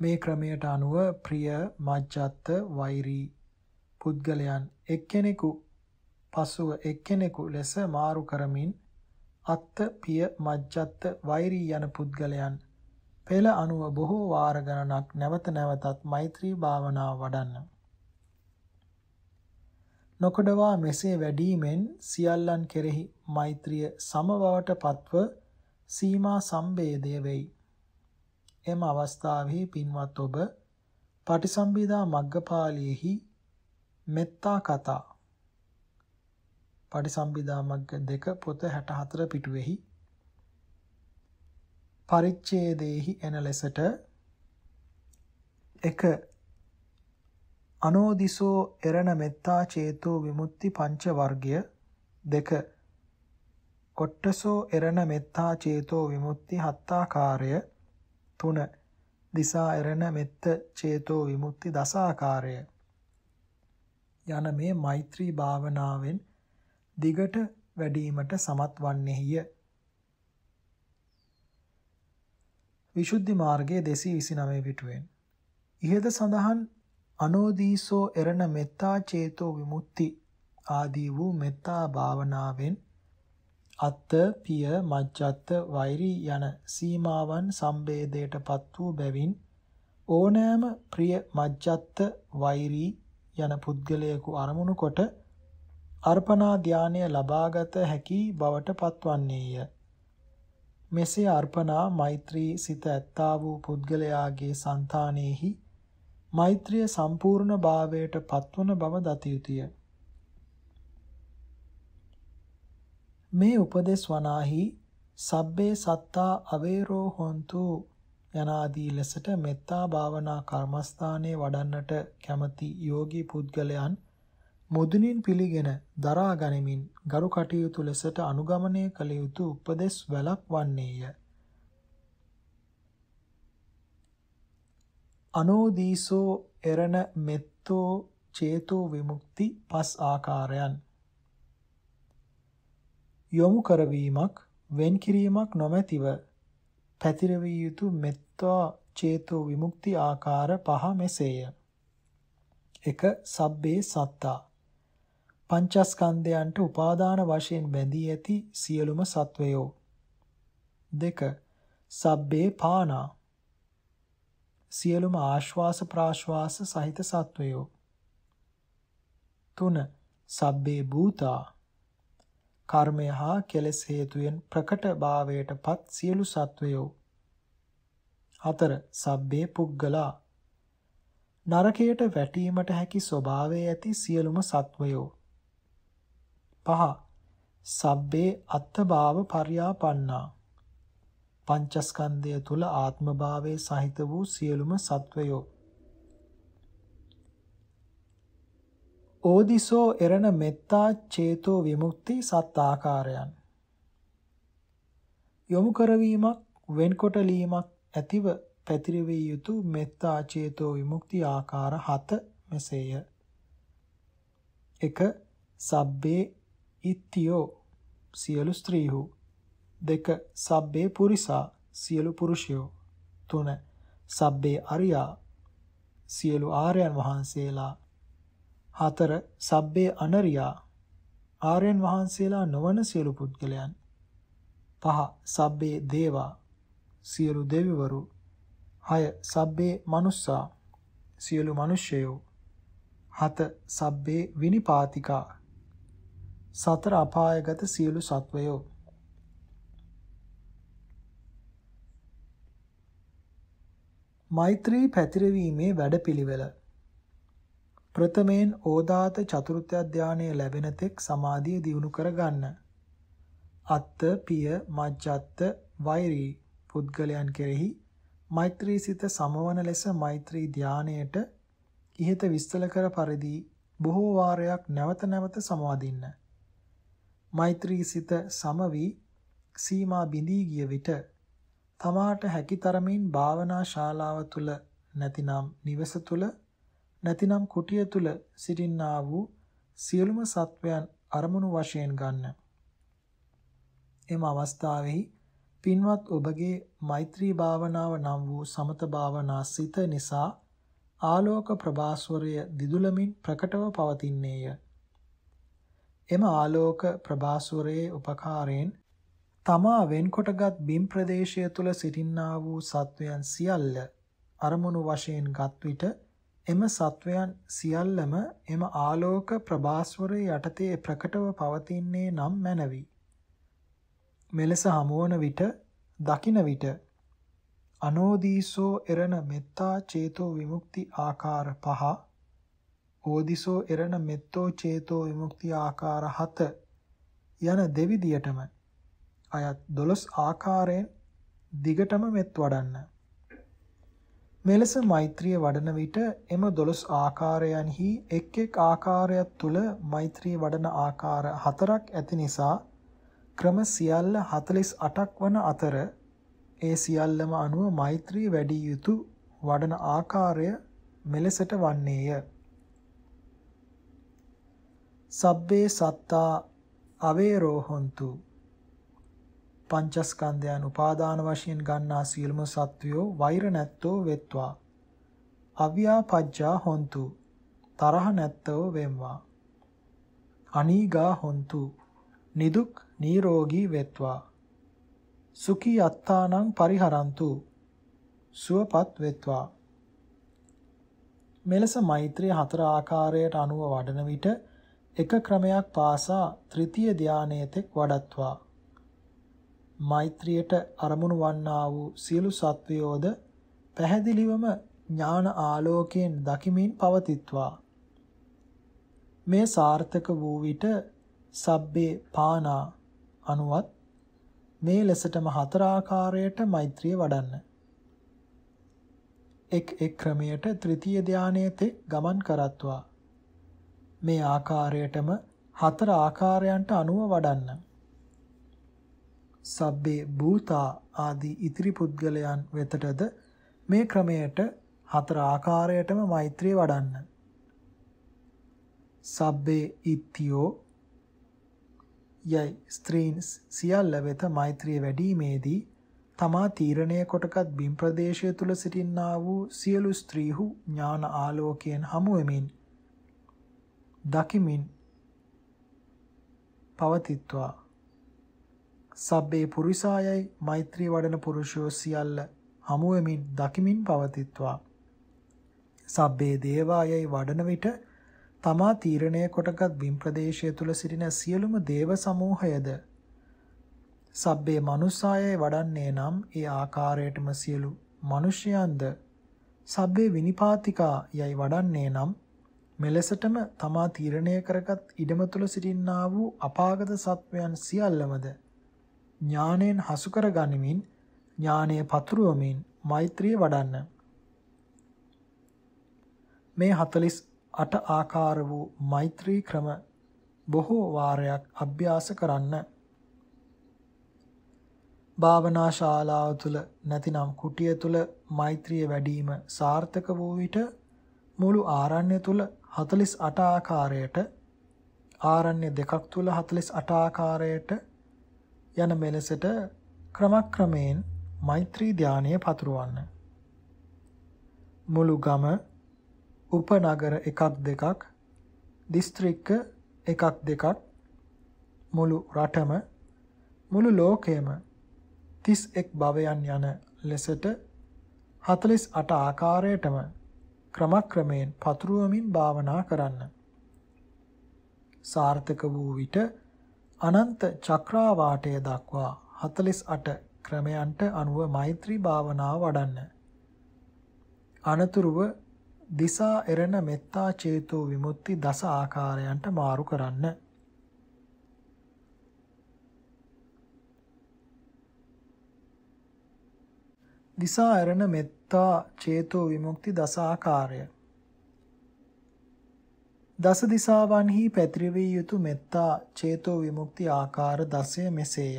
මේ ක්‍රමයට අනුව ප්‍රිය මජ්ජත් වෛරී පුද්ගලයන් එක්කෙනෙකු පසුව එක්කෙනෙකු ලෙස මාරු කරමින් අත්ත, පිය, මජ්ජත්ත, වෛරී යන පුද්ගලයන් පෙළ අනුව බොහෝ වාර ගණනක් නැවත නැවතත් මෛත්‍රී භාවනාව වඩන්න. නොකඩවා මෙසේ වැඩීමෙන් සියල්ලන් කෙරෙහි මෛත්‍රිය සමබවට පත්ව සීමා සම්බේධය වෙයි. එම අවස්ථාවෙහි පින්වත් ඔබ පටිසම්භිදා මග්ගපාළියේහි මෙත්තා කතා පටිසම්භිදාමග්ග 2 පොත 64 පිටුවේහි පරිච්ඡේදයේහි එන ලෙසට 1 අනෝදිසෝ එරණ මෙත්තා චේතෝ විමුක්ති පංච වර්ගය 2 කොට්ටසෝ එරණ මෙත්තා චේතෝ විමුක්ති හත්තාකාරය 3 දිසා එරණ මෙත්ත චේතෝ විමුක්ති දසාකාරය යන මේ මෛත්‍රී භාවනාවෙන් දිගට වැඩීමට සමත් වන්නේය. විසුද්ධි මාර්ගයේ 229 පිටුවෙන් ඉහත සඳහන් අනෝදීසෝ එරණ මෙත්තා චේතෝ විමුක්ති ආදී වූ මෙත්තා භාවනාවෙන් අත්ත පිය මජ්ජත්ත වෛරී යන සීමාවන් සම්බේදයටපත් වූ බැවින් ඕනෑම ප්‍රිය මජ්ජත්ත වෛරී යන පුද්ගලයෙකු අරමුණු කොට අර්පණා ධානය ලබාගත හැකි බවට පත්වන්නේය. මෙසේ අර්පණා මෛත්‍රී සිත ඇත්තා වූ පුද්ගලයාගේ సంతානෙහි මෛත්‍රිය සම්පූර්ණ භාවයට පත්වන බව දත යුතුය. මේ උපදේශ වනාහි සබ්බේ සත්තා අවේරෝ හොන්තු යනාදී ලෙසට මෙත්තා භාවනා කර්මස්ථානයේ වඩන්නට කැමති යෝගී පුද්ගලයන් මුදුනින් පිළිගෙන දරා ගනිමින් ගරු කටයුතු ලෙසට අනුගමනය කළ යුතු උපදෙස් වලක් වන්නේය. අනෝදීසෝ එරණ මෙත්තෝ චේතෝ විමුක්ති පස් ආකාරයන් යොමු කරවීමක් වෙන් කිරීමක් නොමැතිව පැතිරවිය යුතු මෙත්තා චේතෝ විමුක්ති ආකාර පහ මෙසේය. 1. සබ්බේ සත්තා පංචස්කන්ධයන්ට උපාදාන වශයෙන් බැඳී ඇති සියලුම සත්වයෝ. දෙක සබ්බේ පානා සියලුම ආශ්වාස ප්‍රාශ්වාස සහිත සත්වයෝ. තුන සබ්බේ භූතා කර්මය හා කෙලෙස් හේතුයෙන් ප්‍රකට භාවයට පත් සියලු සත්වයෝ. හතර සබ්බේ පුද්ගලා නරකයට වැටීමට හැකි ස්වභාවය ඇති සියලුම සත්වයෝ. පහ සබ්බේ අත්ථභාව පරියාපන්නා පංචස්කන්ධය තුල ආත්මභාවයේ සහිත වූ සියලුම සත්වයෝ ඕදිසෝ එරණ මෙත්තා චේතෝ විමුක්ති සත් ආකාරයන් යොමු කරවීමක් වෙන්කොටලීමක් ඇතිව පැතිරවිය යුතු මෙත්තා චේතෝ විමුක්ති ආකාර 7 මෙසේය 1 සබ්බේ ඉත්තියෝ සියලු ස්ත්‍රීහු දෙක සබ්බේ පුරිසා සියලු පුරුෂයෝ තුන සබ්බේ අරියා සියලු ආර්යයන් වහන්සේලා හතර සබ්බේ අනරියා ආර්යයන් වහන්සේලා නොවන සියලු පුද්ගලයන් පහ සබ්බේ දේවා සියලු දෙවිවරු හය සබ්බේ මනුස්සා සියලු මිනිසයෝ හත සබ්බේ විනිපාතිකා සතර අපායගත සියලු සත්වයෝ මෛත්‍රී පැතිරවීමේ වැඩපිළිවෙල ප්‍රථමයෙන් ඕදාත චතුර්ථ ධානය ලැබෙන තෙක් සමාධිය දියුණු කරගන්න. අත්ත, පිය, මජ්ජත්ත, වෛරී පුද්ගලයන් කෙරෙහි මෛත්‍රී සිත සමවන ලෙස මෛත්‍රී ධානයට ඉහත විස්තර කර පරිදි බොහෝ වාරයක් නැවත නැවත සමාදින්න. මෛත්‍රී සිත සම වී සීමා බිඳී ගිය විට තමාට හැකි තරමින් භාවනා ශාලාව තුල නැතිනම් නිවස තුල නැතිනම් කුටිය තුල සිටින්නා වූ සියලුම සත්වයන් අරමුණු වශයෙන් ගන්න. එම අවස්ථාවෙහි පින්වත් ඔබගේ මෛත්‍රී භාවනාව නම් වූ සමත භාවනා සිත නිසා ආලෝක ප්‍රභාස්වරය දිදුලමින් ප්‍රකටව පවතින්නේය. එම ආලෝක ප්‍රභාසුරයේ උපකාරයෙන් තමා වෙන්කොටගත් බිම් ප්‍රදේශය තුල සිටින්නා වූ සත්වයන් සියල්ල අරමුණු වශයෙන් ගත් විට එම සත්වයන් සියල්ලම එම ආලෝක ප්‍රභාස්වරය යටතේ ප්‍රකටව පවතින්නේ නම් මැනවි. මෙලෙස හමුවන විට දකින විට අනෝදීසෝ එරණ මෙත්තා චේතෝ විමුක්ති ආකාර පහ බෝධිසෝ එරණ මෙත්තෝ චේතෝ විමුක්ති ආකාර 7 යන දෙවිදියටම අයත් 12 ආකාරයෙන් දිගටම මෙත් වඩන්න. මෙලෙස මෛත්‍රිය වඩන විට එම 12 ආකාරයන්හි එක් එක් ආකාරයක් තුල මෛත්‍රිය වඩන ආකාර හතරක් ඇති නිසා ක්‍රම සියල්ල 48ක් වන අතර ඒ සියල්ලම අනුව මෛත්‍රී වැඩි යුතු වඩන ආකාරය මෙලෙසට වන්නේය. සබ්බේ සත්තා අවේරෝහොන්තු පංචස්කන්ධයන් උපාදාන වශයෙන් ගන්නා සියලුම සත්වයෝ වෛර නැත්තෝ වෙත්වා අව්‍යාපජ්ජා හොන්තු තරහ නැත්තෝ වෙම්වා අනීගා හොන්තු නිදුක් නිරෝගී වෙත්වා සුඛී අත්තානං පරිහරන්තු සුවපත් වෙත්වා මෙලෙස මෛත්‍රිය හතර ආකාරයට අනුව වඩන විට එක ක්‍රමයක් පාසා ත්‍රිතිය ධානයේතෙක් වඩත්වා. මෛත්‍රියට අරමුණු වන්නා වූ සියලු සත්වයෝද පැහැදිලිවම ඥාන ආලෝකයෙන් දකිමින් පවතිත්වා. මේ සාර්ථක වූ විට සබ්බේ පානා අනුවත් මේ ලෙසටම හතර ආකාරයට මෛත්‍රිය වඩන්න. එක් එක් ක්‍රමයට ත්‍රිතිය ධානයේ තෙක් ගමන් කරත්වා. මේ ආකාරයටම හතර ආකාරයන්ට අනුව වඩන්න. සබ්බේ භූතා ආදී ඉතිරි පුද්ගලයන් වෙතටද මේ ක්‍රමයට හතර ආකාරයටම මෛත්‍රිය වඩන්න. සබ්බේ ඉත්තියෝ යයි ස්ත්‍රීන් සියල්ල වෙත මෛත්‍රිය වැඩිීමේදී තමා තීරණය කොටගත් බිම් ප්‍රදේශය තුල සිටින්නා වූ සියලු ස්ත්‍රීහු ඥාන ආලෝකයෙන් හමුවෙමින් දකිමින් පවතිත්වා සබ්බේ පුරිසායයි මෛත්‍රී වඩන පුරුෂයෝ සියල්ල හමුවමින් දකිමින් පවතිත්වා සබ්බේ දේවායයි වඩන විට තමා තීරණය කොටගත් බිම් ප්‍රදේශය තුල සිටින සියලුම දේව සමූහයද සබ්බේ මනුස්සායයි වඩන්නේ නම් ඒ ආකාරයටම සියලු මිනිසයන්ද සබ්බේ විනිපාතිකා යයි වඩන්නේ නම් මෙලෙසටම තමා තීරණය කරගත් ඉඩම තුල සිටින්නා වූ අපාගත සත්වයන් සියල්ලමද ඥාණයෙන් හසු කර ගනිමින් ඥානය පතුරවමින් මෛත්‍රිය වඩන්න. මේ 48 ආකාර වූ මෛත්‍රී ක්‍රම බොහෝ වාරයක් අභ්‍යාස කරන්න. භාවනා ශාලාව තුල නැතිනම් කුටිය තුල මෛත්‍රිය වැඩිම සාර්ථක වූ විට මුළු ආරණ්‍ය තුල 48 ආකාරයට ආරණ්‍ය දෙකක් තුල 48 ආකාරයට යන මෙලෙසට ක්‍රමක්‍රමයෙන් මෛත්‍රී ධානය පතුරවන්න. මුළු ගම උපනගර එකක් දෙකක් දිස්ත්‍රික්ක එකක් දෙකක් මුළු රටම මුළු ලෝකයම 31 භවයන් යන ලෙසට 48 ආකාරයටම ක්‍රමක්‍රමයෙන් පතුරුවමින් භාවනා කරන්න. සාර්ථක වූ විට අනන්ත චක්‍රාවාටය දක්වා 48 ක්‍රමයන්ට අනුව මෛත්‍රී භාවනාව වඩන්න. අනතුරුව දිසා එරෙන මෙත්තා චේතෝ විමුක්ති දස ආකාරයන්ට මාරු කරන්න. දිසා ඇරණ මෙත්තා චේතෝ විමුක්ති දස ආකාරය. දස දිසාවන්හි පැතිරවිය යුතු මෙත්තා චේතෝ විමුක්ති ආකාර 16 මෙසේය.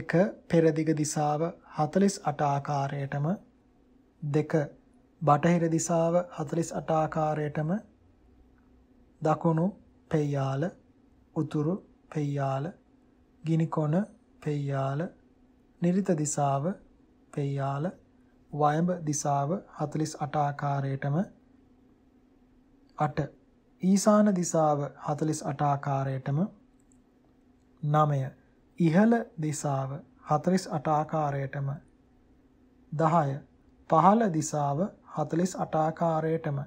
1. පෙරදිග දිසාව 48 ආකාරයටම 2. බටහිර දිසාව 48 ආකාරයටම දකුණු පෙයාල උතුරු පෙයාල ගිනිකොන පෙයාල නිරිත දිසාව පෙයාල වයඹ දිසාව 48 ආකාරයටම 8 ඊසාන දිසාව 48 ආකාරයටම 9 ඉහළ දිසාව 48 ආකාරයටම 10 පහළ දිසාව 48 ආකාරයටම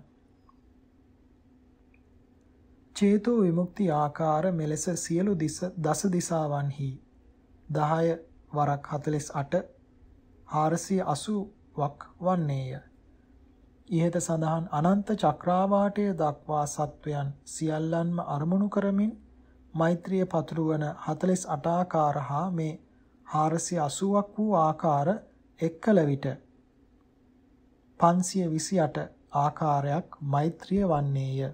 චේතෝ විමුක්ති ආකාර මෙලෙස සියලු දිස දස දිසාවන්හි 10 වරක් 48 480ක් වන්නේය. ඉහත සඳහන් අනන්ත චක්‍රාවාටය දක්වා සත්වයන් සියල්ලන්ම අරමුණු කරමින් මෛත්‍රිය පතුරුවන 48 ආකාර හා මේ 480ක් වූ ආකාර එක්කල විට 528 ආකාරයක් මෛත්‍රිය වන්නේය.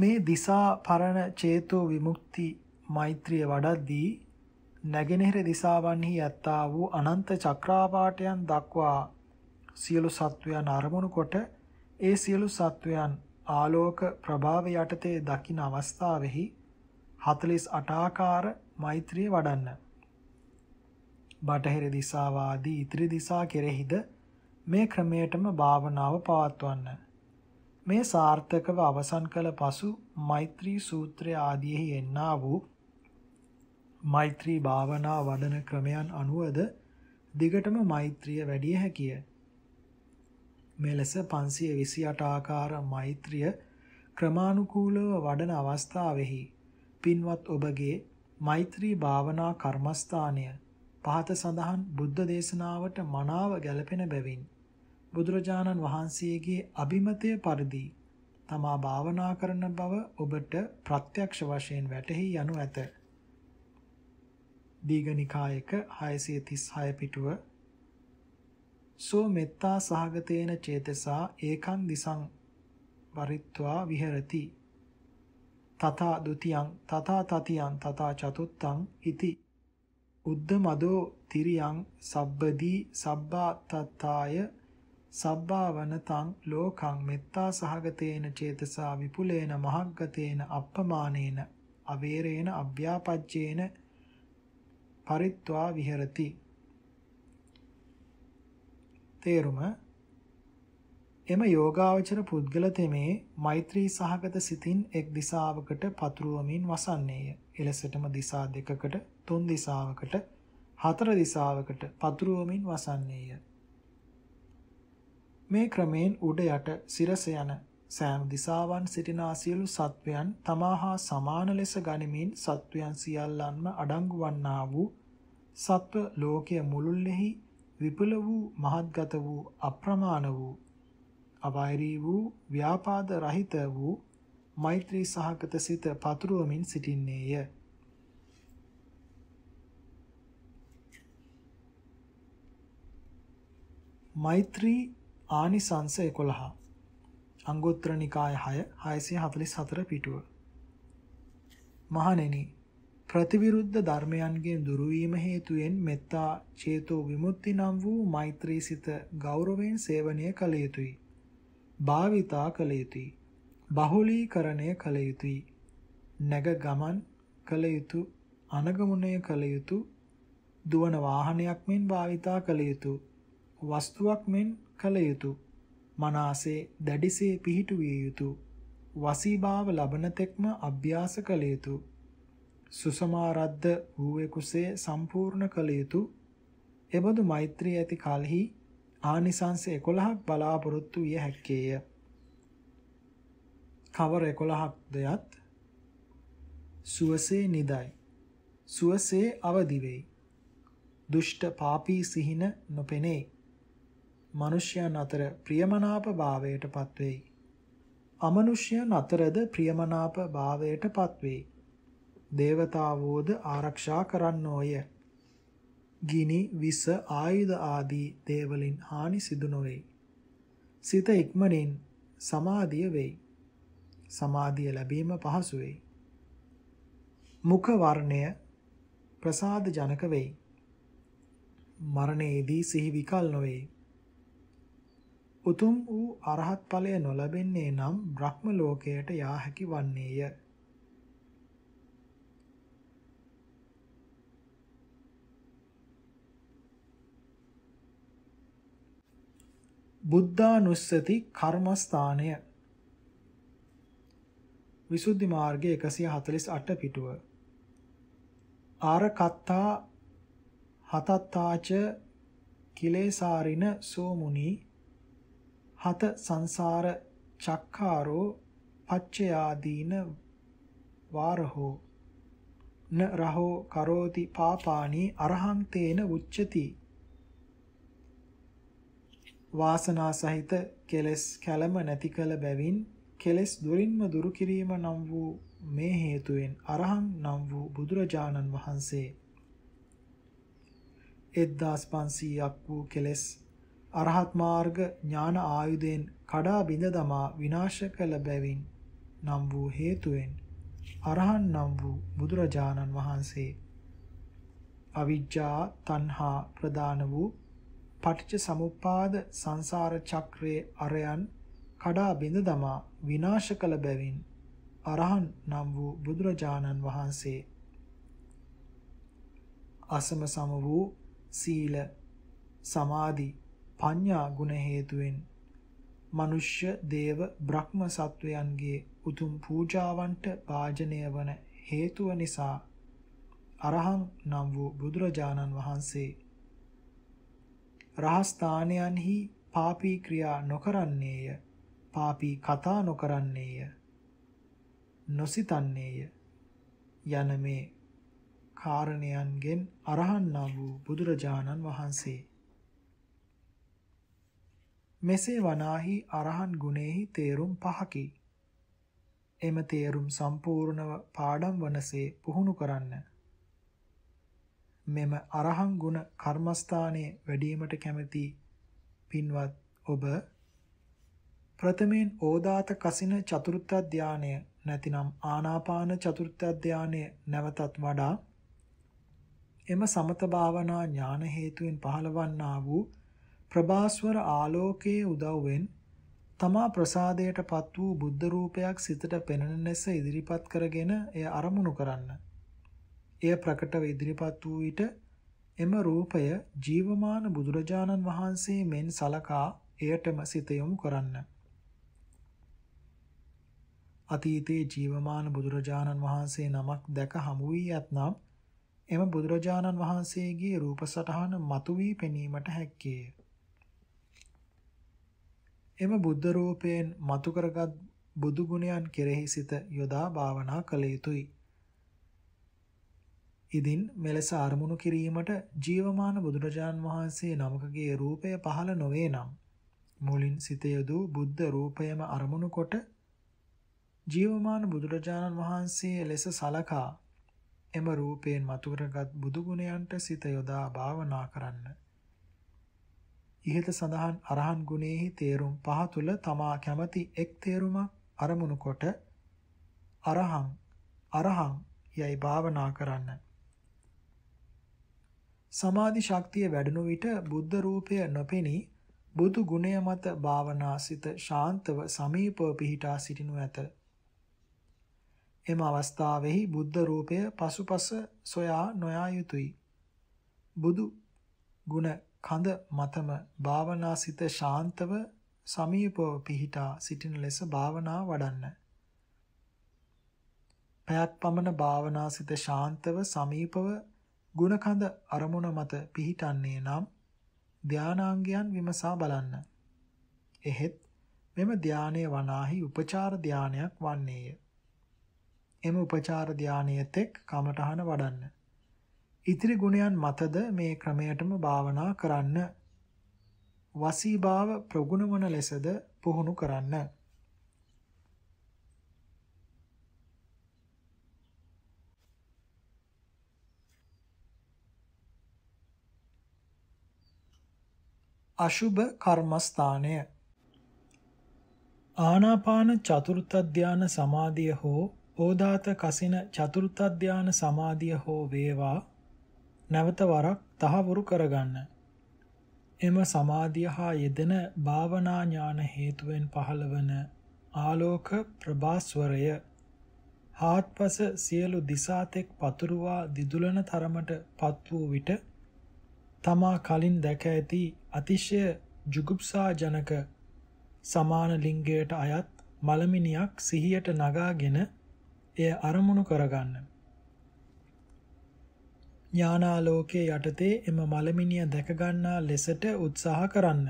මේ දිසා පරණ චේතෝ විමුක්ති මෛත්‍රිය වඩද්දී නැගෙනහිර දිසාවන්හි ඇත්තා වූ අනන්ත චක්‍රාපාටයන් දක්වා සියලු සත්වයන් අරමුණු කොට ඒ සියලු සත්වයන් ආලෝක ප්‍රභාව යටතේ දකින අවස්ථාවෙහි 48 ආකාර මෛත්‍රිය වඩන්න. බටහිර දිසාව ආදී ඉතිරි දිසා කෙරෙහිද මේ ක්‍රමයටම භාවනාව පවත්වන්න. මේ සාර්ථකව අවසන් කළ පසු මෛත්‍රී සූත්‍රය ආදීෙහි එන්නා වූ මෛත්‍රී භාවනා වඩන ක්‍රමයන් අනුවද දිගටම මෛත්‍රිය වැඩිය හැකිය. මෙලෙස 528 ආකාර මෛත්‍රිය ක්‍රමානුකූලව වඩන අවස්ථාවෙහි පින්වත් ඔබගේ මෛත්‍රී භාවනා කර්මස්ථානය පහත සඳහන් බුද්ධ දේශනාවට මනාව ගැලපෙන බැවින් බුදුරජාණන් වහන්සේගේ අභිමතය පරිදි තමා භාවනා කරන බව ඔබට ප්‍රත්‍යක්ෂ වශයෙන් වැටහි යනු ඇත. දීඝනිකායක 636 පිටුව සෝ මෙත්තා සහගතේන චේතසා ඒකං දිසං වරිත්වා විහෙරති තථා ဒ ුතියං තථා තතියං තථා චතුත්තං ඉති උද්ද මදෝ තිරියං සබ්බදී සබ්බා තත්තාය සබ්බාවනතං ලෝකං මෙත්තා සහගතේන චේතසා විපුලේන මහග්ගතේන අප්පමානේන අවේරේන අභ්‍යාපජ්ජේන පරිත්වා විහෙරති තේරුම එම යෝගාවචර පුද්ගල තෙමේ මෛත්‍රී සහගත සිතින් එක් දිසාවකට පතුරුවමින් වසන්නේය. එලෙසටම දිසා දෙකකට, තුන් දිසාවකට, හතර දිසාවකට පතුරුවමින් වසන්නේය. මේ ක්‍රමයෙන් උඩ යට සිරස යන සෑම දිසාවන් සිටිනා සියලු සත්වයන් තමා හා සමාන ලෙස ගනිමින් සත්වයන් සියල්ලන්ම අඩංගු වන්නා වූ සත්ව ලෝකය මුළුල්ලෙහි විපුල වූ මහත්ගත වූ අප්‍රමාණ වූ අවෛරී වූ ව්‍යාපාද රහිත වූ මෛත්‍රී සහගත සිත පතුරුවමින් සිටින්නේය. මෛත්‍රී ආනිසංස 11 අංගුත්තර නිකාය 6 644 පිටුව. මහණෙනි ප්‍රතිවිරුද්ධ ධර්මයන්ගෙන් දුරවීම හේතුවෙන් මෙත්තා චේතෝ විමුක්ති නම් වූ මෛත්‍රී සිත ගෞරවයෙන් සේවනය කළ යුතුයි. භාවිතා කළ යුතුයි. බහුලීකරණය කළ යුතුයි. නැග ගමන් කළ යුතු අනගමුණය කළ යුතු දුවන වාහනයක් මෙන් භාවිතා කළ යුතු වස්තුවක් මෙන් කළ යුතු මනාසේ දැඩිසේ පිහිටුවිය යුතු වසීභාව ලබන තෙක්ම අභ්‍යාස කළ යුතු සුසමාරද්ද වූවේ කුසේ සම්පූර්ණ කළ යුතු එබඳු මෛත්‍රී ඇති කලෙහි ආනිසංස 11ක් බලාපොරොත්තු විය හැක්කේය කවර 11ක්ද යත් සුවසේ නිදයි සුවසේ අවදි වෙයි. දුෂ්ට පාපී සිහින නොපෙනේ. මිනිසයන් අතර ප්‍රියමනාප භාවයට පත්වෙයි. අමනුෂ්‍යයන් අතරද ප්‍රියමනාප භාවයට පත්වෙයි. දේවතාවෝද ආරක්ෂා කරන්නෝය. ගිනි, විස, ආයුධ ආදී දේවලින් හානි සිදු නොවේ. සිත ඉක්මනින් සමාධිය වෙයි. සමාධිය ලැබීම පහසු වෙයි. මුඛ වර්ණය ප්‍රසාද ජනක වෙයි. මරණයේදී සිහි විකල් නොවේ. උතුම් වූ අරහත් ඵලය නොලැබෙන්නේ නම් බ්‍රහ්ම ලෝකයට යා හැකි වන්නේය. බුද්ධානුස්සති කර්මස්ථානය විසුද්ධි මාර්ගයේ 148 පිටුව ආරකත්තා හතත්තාච කිලේසාරින සෝමුනි හත සංසාර චක්ඛාරෝ පච්චයාදීන වාරහෝ න රහෝ කරෝති පාපානි අරහං තේන උච්චති වාසනා සහිත කෙලෙස් කැළම නැති කල බැවින් කෙලෙස් දුරින්ම දුරු කිරීම නම් වූ මේ හේතුවෙන් අරහං නම් වූ බුදුරජාණන් වහන්සේ 1500ක් වූ කෙලෙස් අරහත් මාර්ග ඥාන ආයුධයෙන් කඩා බිඳ දමා විනාශ කළ බැවින් නම් වූ හේතුවෙන් අරහන් නම් වූ බුදුරජාණන් වහන්සේ අවිජ්ජා තණ්හා ප්‍රදාන වූ පටිච්ච සමුප්පාද සංසාර චක්‍රයේ අරයන් කඩා බිඳ දමා විනාශ කළ බැවින් අරහන් නම් වූ බුදුරජාණන් වහන්සේ අසම සම වූ සීල සමාධි පඤ්ඤා ගුණ හේතුවෙන් මනුෂ්‍ය දේව බ්‍රහ්ම සත්වයන්ගේ උතුම් පූජාවන්ට වාජනය වන හේතුව නිසා අරහං නම් වූ බුදුරජාණන් වහන්සේ රහස්ථානයන්හි පාපී ක්‍රියා නොකරන්නේය පාපී කතා නොකරන්නේය නොසිතන්නේය යන මේ කාරණයන්ගෙන් අරහන් නම් වූ බුදුරජාණන් වහන්සේ මෙසේ වනාහි අරහන් ගුණෙහි තේරුම් පහකි. එම තේරුම් සම්පූර්ණව පාඩම් වනසේ පුහුණු කරන්න. මෙම අරහන් ගුණ කර්මස්ථානයේ වැඩීමට කැමැති පින්වත් ඔබ ප්‍රථමයෙන් ඕදාත කසින චතුර්ථ ධානය නැතිනම් ආනාපාන චතුර්ථ ධානය නැවතත් වඩා එම සමත භාවනා ඥාන හේතුවෙන් පහළවන්නා වූ ප්‍රභාස්වර ආලෝකයේ උදව්වෙන් තමා ප්‍රසාදයට පත් වූ බුද්ධ රූපයක් සිතට පෙනෙන ලෙස ඉදිරිපත් කරගෙන එය අරමුණු කරන්න. එය ප්‍රකටව ඉදිරිපත් වූ විට එම රූපය ජීවමාන බුදුරජාණන් වහන්සේ මෙන් සලකා එයටම සිත යොමු කරන්න. අතීතයේ ජීවමාන බුදුරජාණන් වහන්සේ නමක් දැක හමු වී ඇතනම් එම බුදුරජාණන් වහන්සේගේ රූප සටහන මතුවී පෙනීමට හැක්කේය. එම බුද්ධ රූපයෙන් මතු කරගත් බුදු ගුණයන් කෙරෙහි සිත යොදා භාවනා කළ යුතුය. ඉදින් මෙලෙස අරමුණු කිරීමට ජීවමාන බුදුරජාන් වහන්සේ නමකගේ රූපය පහළ නොවේ නම් මුලින් සිත යොදූ බුද්ධ රූපයම අරමුණු කොට ජීවමාන බුදුරජාණන් වහන්සේ ලෙස සලකා එම රූපයෙන් මතුවරගත් බුදු ගුණයන්ට සිත යොදා භාවනා කරන්න. ඉහත සඳහන් අරහන් ගුණයෙහි තේරුම් පහ තුල තමා කැමති එක් තේරුමක් අරමුණු කොට අරහං අරහං යයි භාවනා කරන්න. සමාධි ශක්තිය වැඩුණු විට බුද්ධ රූපය නොපෙනී බුදු ගුණය මත භාවනාසිත ශාන්තව සමීපව පිහිටා සිටිනු ඇත. එම අවස්ථාවෙහි බුද්ධ රූපය පසුපස සොයා නොයා යුතුය. බුදු ගුණ කඳ මතම භාවනාසිත ශාන්තව සමීපව පිහිටා සිටින ලෙස භාවනා වඩන්න. පැයක් පමණ භාවනාසිත ශාන්තව සමීපව ಗುಣකඳ අරමුණ මත පිහිටන්නේ නම් ධානාංගයන් විමසා බලන්න. එහෙත් මෙම ධානයේ වනාහි උපචාර ධානයක් වන්නේය. එම උපචාර ධානයේ තෙක් කමඨහන වඩන්න. ඉතිරි ගුණයන් මතද මේ ක්‍රමයටම භාවනා කරන්න. වසීභාව ප්‍රගුණවන ලෙසද පුහුණු කරන්න. අශුභ කර්මස්ථානය ආනාපාන චතුර්ථ ධාන සමාධිය හෝ ඕදාත කසින චතුර්ථ ධාන සමාධිය හෝ වේවා නැවත වරක් තහවුරු කරගන්න. එම සමාධිය හා යෙදෙන භාවනා ඥාන හේතුවෙන් පහළවන ආලෝක ප්‍රභාස්වරය හාත්පස සියලු දිසාතෙක් පතුරුවා දිදුලන තරමට පත් වූ විට තමා කලින් දැක ඇති අතිශය ජුගුප්සාජනක සමාන ලිංගයට අයත් මලමිනියක් සිහියට නගාගෙන එය අරමුණු කරගන්න. ඥානාලෝකයේ යටතේ එම මලමිනිය දැකගන්නා ලෙසට උත්සාහ කරන්න.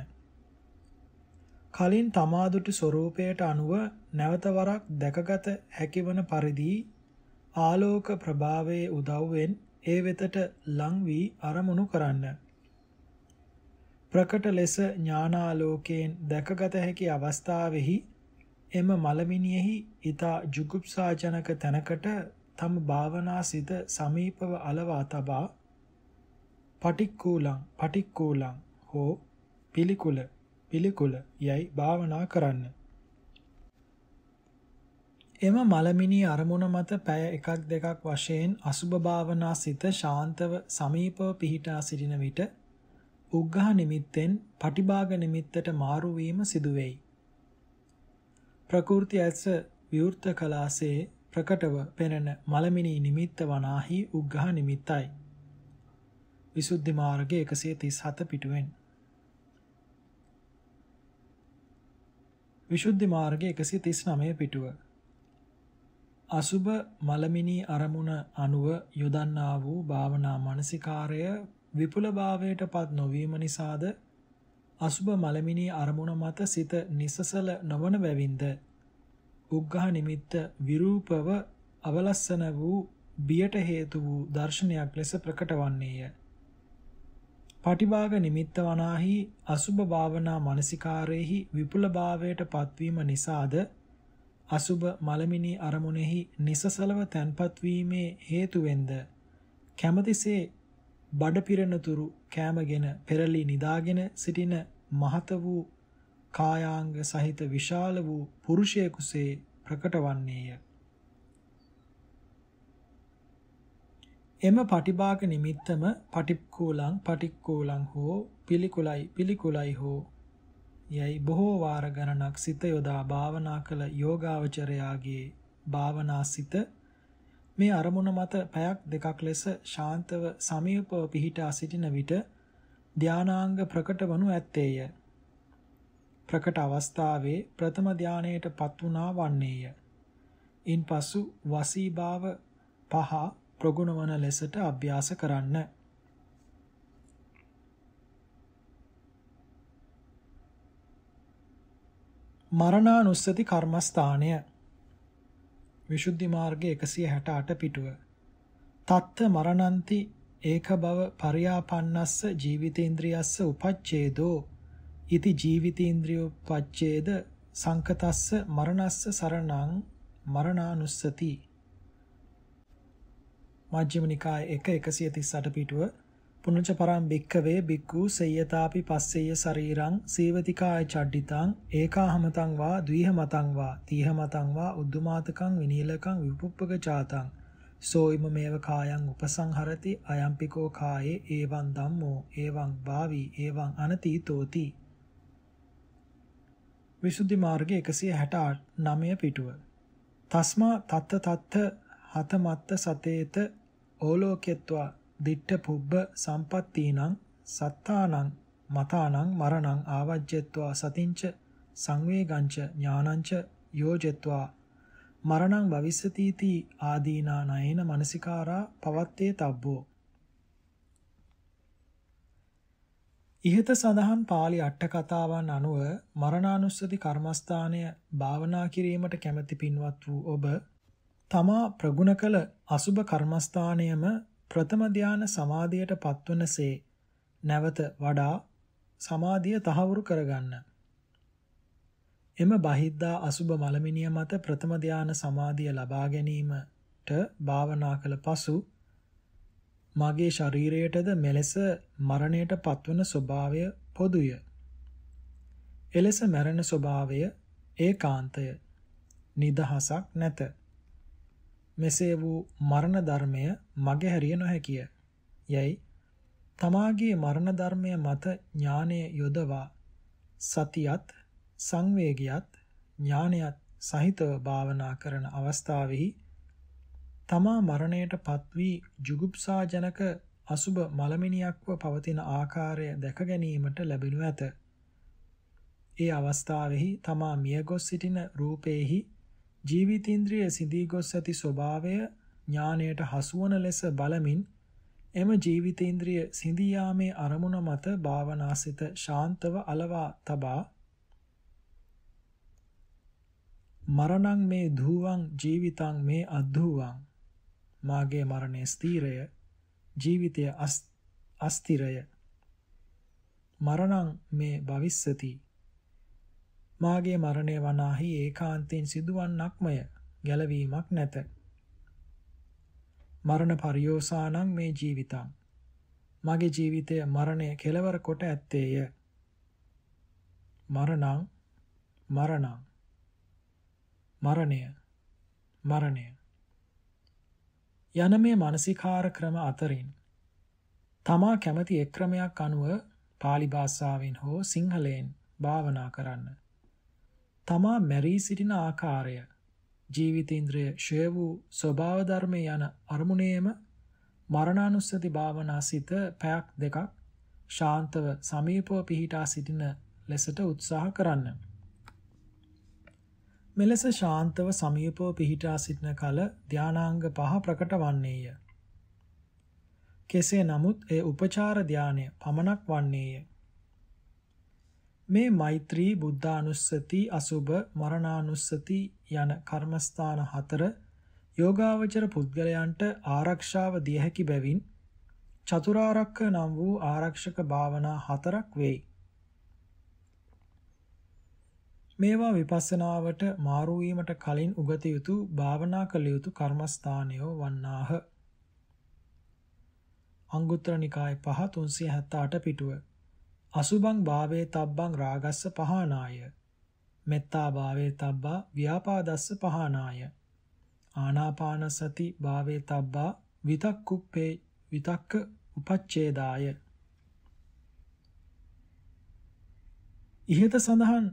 කලින් තමාදුටු ස්වરૂපයට අනුව නැවත වරක් දැකගත හැකිවන පරිදි ආලෝක ප්‍රභාවයේ උදව්වෙන් ඒ වෙතට ලං වී අරමුණු කරන්න. ප්‍රකට ලෙස ඥානාලෝකයෙන් දැකගත හැකි අවස්ථාවෙහි එම මලමිනියෙහි ඊතා ජුගුප්සාජනක තැනකට තම භාවනා සිත සමීපව අලවා තබා පටික්කූලං පටික්කූලං හෝ පිළිකුල පිළිකුල යයි භාවනා කරන්න. එම මලමිනී අරමුණ මත පැය එකක් දෙකක් වශයෙන් අසුභ භාවනා සිත ශාන්තව සමීපව පිහිටා සිටින විට උග්ඝහ නිමිත්තෙන් පටිභාග නිමිත්තට මාරු වීම සිදු වෙයි. ප්‍රකෘති ඇස විවෘත කලාසේ ප්‍රකටව පෙනෙන මලමිනී නිමිත්ත වනාහි උග්ඝහ නිමිත්තයි. විසුද්ධි මාර්ගයේ 137 පිටුවෙන්. විසුද්ධි මාර්ගයේ 139 පිටුව. අසුබ මලමිනී අරමුණ අනුව යොදන්නා වූ භාවනා මානසිකාරය විපුලභාවයට පත් නොවීම නිසාද අසුබ මලමිනී අරමුණ මත සිත නිසසල නොවන බැවින්ද උග්ඝහ නිමිත්ත විරූපව අවලස්සන වූ බියට හේතු වූ දර්ශනයක් ලෙස ප්‍රකට වන්නේය. පටිභාග නිමිත්ත වනාහි අසුභ භාවනා මානසිකාරේහි විපුල භාවයට පත්වීම නිසාද අසුභ මලමිනී අරමුණෙහි නිසසලව තැන්පත් වීමේ හේතුවෙන්ද කැමැතිසේ බඩ පිරෙනතුරු කෑමගෙන පෙරලි නිදාගෙන සිටින මහත වූ කායාංග සහිත විශාල වූ පුරුෂයෙකුසේ ප්‍රකට වන්නේය. එම පටිභාග නිමිත්තම පටික්කූලං පටික්කූලං හෝ පිළිකුලයි පිළිකුලයි හෝ යයි බොහෝ වාර ගණනක් සිත යොදා භාවනා කළ යෝගාවචරයාගේ භාවනාසිත මේ අරමුණ මත පැයක් දෙකක් ලෙස ශාන්තව සමීපව පිහිටා සිටින විට ධානාංග ප්‍රකට වනු ඇත්තේය. ප්‍රකට අවස්ථාවේ ප්‍රථම ධානයටපත් වුණා වන්නේය. ඉන්පසු වසීභාව පහ ප්‍රගුණවන ලෙසට අභ්‍යාස කරන්න. මරණානුස්සති කර්මස්ථානය විසුද්ධි මාර්ගයේ 168 පිටුව තත්ත මරණන්ති ඒක බව පරියාපන්නස්ස ජීවිතේන්ද්‍රියස්ස උපච්ඡේදෝ ඉති ජීවිතේන්ද්‍රියෝ පච්ඡේද සංකතස්ස මරණස්ස සරණං මරණානුස්සති මජ්ක්‍ධිම නිකාය 1 138 පිටුව පුනච පරම් බික්කවේ බික්කු සේයතාපි පස්සේය ශරීරං සීවතිකාය චඩ්ඩිතං ඒකාහමතං වා ද්විහමතං වා තීහමතං වා උද්දුමාතකං විනීලකං විපුප්පක ചാතං සෝයිම මේව කායං උපසංහරති අයම්පිකෝ කායේ ඒවං ධම්මෝ ඒවං භාවි ඒවං අනතීතෝති විසුද්ධි මාර්ගයේ 169 පිටුව. තස්මා තත්ත තත්ත හතමත්ත සතේත ඕලෝකෙත්වා දිට්ඨ පුබ්බ සම්පත්තීනං සත්තානං මතානං මරණං ආවජ්ජෙත්වා සතිංච සංවේගංච ඥානංච යෝජෙත්වා මරණං භවිස්සති ආදීනා නයන මනසිකාරා පවත්තේ තබ්බෝ ඉහත සඳහන් pāli අට කතාවන් අනුව මරණානුස්සති කර්මස්ථානය භාවනා කිරීමට කැමැති පින්වත් වූ ඔබ තමා ප්‍රගුණ කළ අසුබ කර්මස්ථානයම ප්‍රථම ධාන සමාධියට පත්වනසේ නැවත වඩා සමාධිය තහවුරු කරගන්න. එම බහිද්දා අසුබ මලමිනිය මත ප්‍රථම ධාන සමාධිය ලබා ගැනීමට භාවනා කළ පසු මගේ ශරීරයටද මෙලෙස මරණයට පත්වන ස්වභාවය පොදුය. එලෙස මැරෙන ස්වභාවය ඒකාන්තය. නිදහසක් නැත. මෙසේ වූ මරණ ධර්මය මගහැරිය නොහැකිය. යැයි තමාගේ මරණ ධර්මය මත ඥානය යොදවා සතියත් සංවේගියත් ඥානයත් සහිතව භාවනා කරන අවස්ථාවෙහි තමා මරණයට පත්වී ජුගුප්සාජනක අසුබ මලමිනියක්ව පවතින ආකාරය දැක ගැනීමට ලැබෙනු ඇත. ඒ අවස්ථාවෙහි තමා මියගොස් සිටින රූපේහි ජීවිතේන්ද්‍රිය සිඳී ගොස් ඇති ස්වභාවය ඥාණයට හසුවන ලෙස බලමින් එම ජීවිතේන්ද්‍රිය සිඳී යාමේ අරමුණ මත භාවනාසිත ශාන්තව අලවා තබා මරණං මේ ධූවං ජීවිතං මේ අද්ධූවං මාගේ මරණය ස්ථීරය ජීවිතය අස්තිරය මරණං මේ භවිස්සති මාගේ මරණය වනාහි ඒකාන්තයෙන් සිදුවන්නක්මය ගැලවීමක් නැත මරණ පරියෝසානං මේ ජීවිතං මගේ ජීවිතය මරණය කෙලවර කොට ඇත්තේය මරණං මරණං මරණය මරණය යන මේ මානසිකාර ක්‍රම අතරින් තමා කැමති එක් ක්‍රමයක් අනුව pāli භාෂාවෙන් හෝ සිංහලෙන් භාවනා කරන්න. තමා මැරී සිටින ආකාරය ජීවිතේන්ද්‍රය ෂය වූ ස්වභාව ධර්මයේ යන අරමුණේම මරණානුස්සති භාවනා සිත පැයක් දෙකක් ශාන්තව සමීපව පිහිටා සිටින ලෙසට උත්සාහ කරන්න. මෙලෙස ශාන්තව සමීපව පිහිටා සිටින කල ධානාංග පහ ප්‍රකට වන්නේය. කෙසේ නමුත් ඒ උපචාර ධානය පමණක් වන්නේය. මේ මෛත්‍රී බුද්ධානුස්සති අසුබ මරණානුස්සති යන කර්මස්ථාන හතර යෝගාවචර පුද්ගලයන්ට ආරක්ෂාව දිය හැකි බැවින් චතුරාර්යක නම් වූ ආරක්ෂක භාවනා හතරක් වෙයි. මේවා විපස්සනාවට මාරු වීමට කලින් උගත යුතු භාවනා කළ යුතු කර්මස්ථානය වන්නාහ. අංගුත්තර නිකාය පහ 378 පිටුව. අසුබං භාවේ තබ්බං රාගස්ස පහනාය. මෙත්තා භාවේ තබ්බා ව්‍යාපාදස්ස පහනාය. ආනාපාන සති භාවේ තබ්බා විතක්කුප්පේ විතක්ක උපච්ඡේදාය. ইহත සඳහන්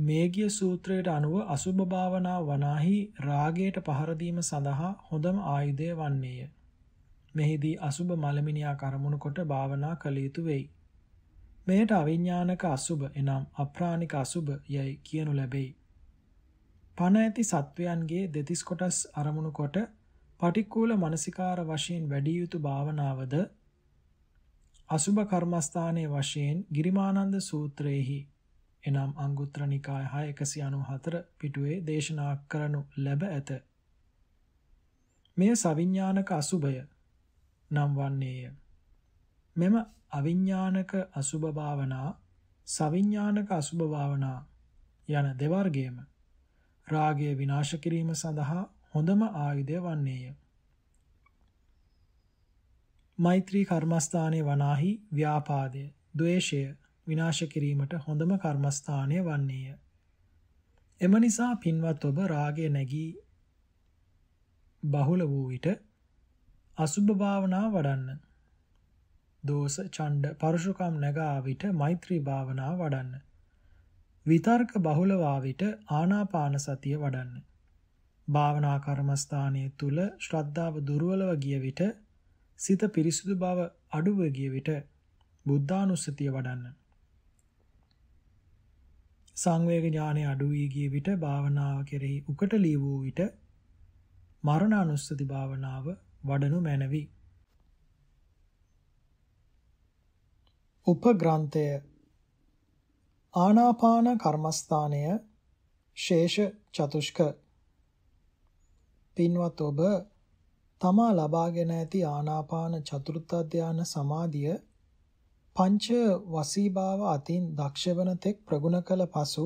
මේගිය සූත්‍රයට අනුව අසුභ භාවනා වනාහි රාගයට පහර දීම සඳහා හොඳම ආයුධය වන්නේය. මෙහිදී අසුභ මලමිනියා කරමුණු කොට භාවනා කළ යුතු වෙයි. මෙයට අවිඥානික අසුභ එනම් අප්‍රාණික අසුභ යයි කියනු ලැබෙයි. පණ ඇති සත්වයන්ගේ දෙතිස් කොටස් අරමුණු කොට පටික්කුල මනසිකාර වශයෙන් වැඩි යුතු භාවනාවද අසුභ කර්මස්ථානයේ වශයෙන් ගිරිමානන්ද සූත්‍රයේහි එනම් අංගුත්තර නිකාය 6 194 පිටුවේ දේශනා කරනු ලැබ ඇත. මෙය සවිඥානක අසුභය නම් වන්නේය. මෙම අවිඥානක අසුභ භාවනා සවිඥානක අසුභ භාවනා යන දෙවර්ගයම රාගය විනාශ කිරීම සඳහා හොඳම ආයුධය වන්නේය. මෛත්‍රී කර්මස්ථානයේ වනාහි ව්‍යාපාදය, ද්වේෂය, විනාශ කිරීමට හොඳම කර්මස්ථානය වන්නේය. එම නිසා පින්වත් ඔබ රාගය නැගී බහුල වූ විට අසුභ භාවනාව වඩන්න. දෝෂ ඡණ්ඩ පරුෂකම් නැගා විට මෛත්‍රී භාවනාව වඩන්න. විතර්ක බහුලව විට ආනාපාන සතිය වඩන්න. භාවනා කර්මස්ථානයේ තුල ශ්‍රද්ධාව දුර්වලව ගිය විට සිත පිරිසුදු බව අඩුව ගිය විට බුද්ධානුස්සතිය වඩන්න. සංවේග ඥානය අඩු වී ගිය විට භාවනාව කෙරෙහි උකටලී වූ විට මරණානුස්සති භාවනාව වඩනු මැනවි. උපග්‍රන්ථය ආනාපාන කර්මස්ථානය ශේෂ චතුෂ්ක පින්වත් ඔබ තමා ලබාගෙන ඇති ආනාපාන චතුර්ථ ධානය සමාධිය පංච වසීභාව අතින් දක්ෂ වන තෙක් ප්‍රගුණ කළ පසු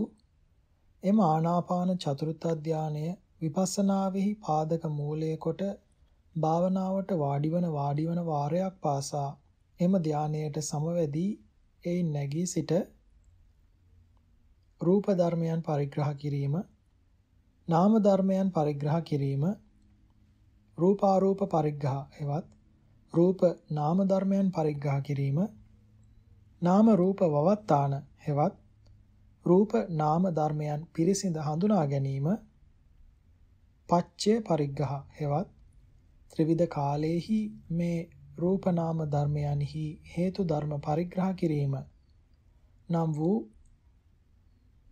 එම ආනාපාන චතුර්ථ ධානය විපස්සනාවෙහි පාදක මූලයේ කොට භාවනාවට වාඩිවන වාඩිවන වාරයක් පාසා එම ධානයට සමවැදී එයින් නැගී සිට රූප ධර්මයන් පරිග්‍රහ කිරීම නාම ධර්මයන් පරිග්‍රහ කිරීම රූපාරූප පරිග්‍රහ එවත් රූප නාම ධර්මයන් පරිග්‍රහ කිරීම නාම රූප වවත්තාන හෙවත් රූප නාම ධර්මයන් පිරිසිඳ හඳුනා ගැනීම පච්චය පරිග්ගහ හෙවත් ත්‍රිවිධ කාලයේහි මේ රූප නාම ධර්මයන්හි හේතු ධර්ම පරිග්‍රහ කිරීම නම් වූ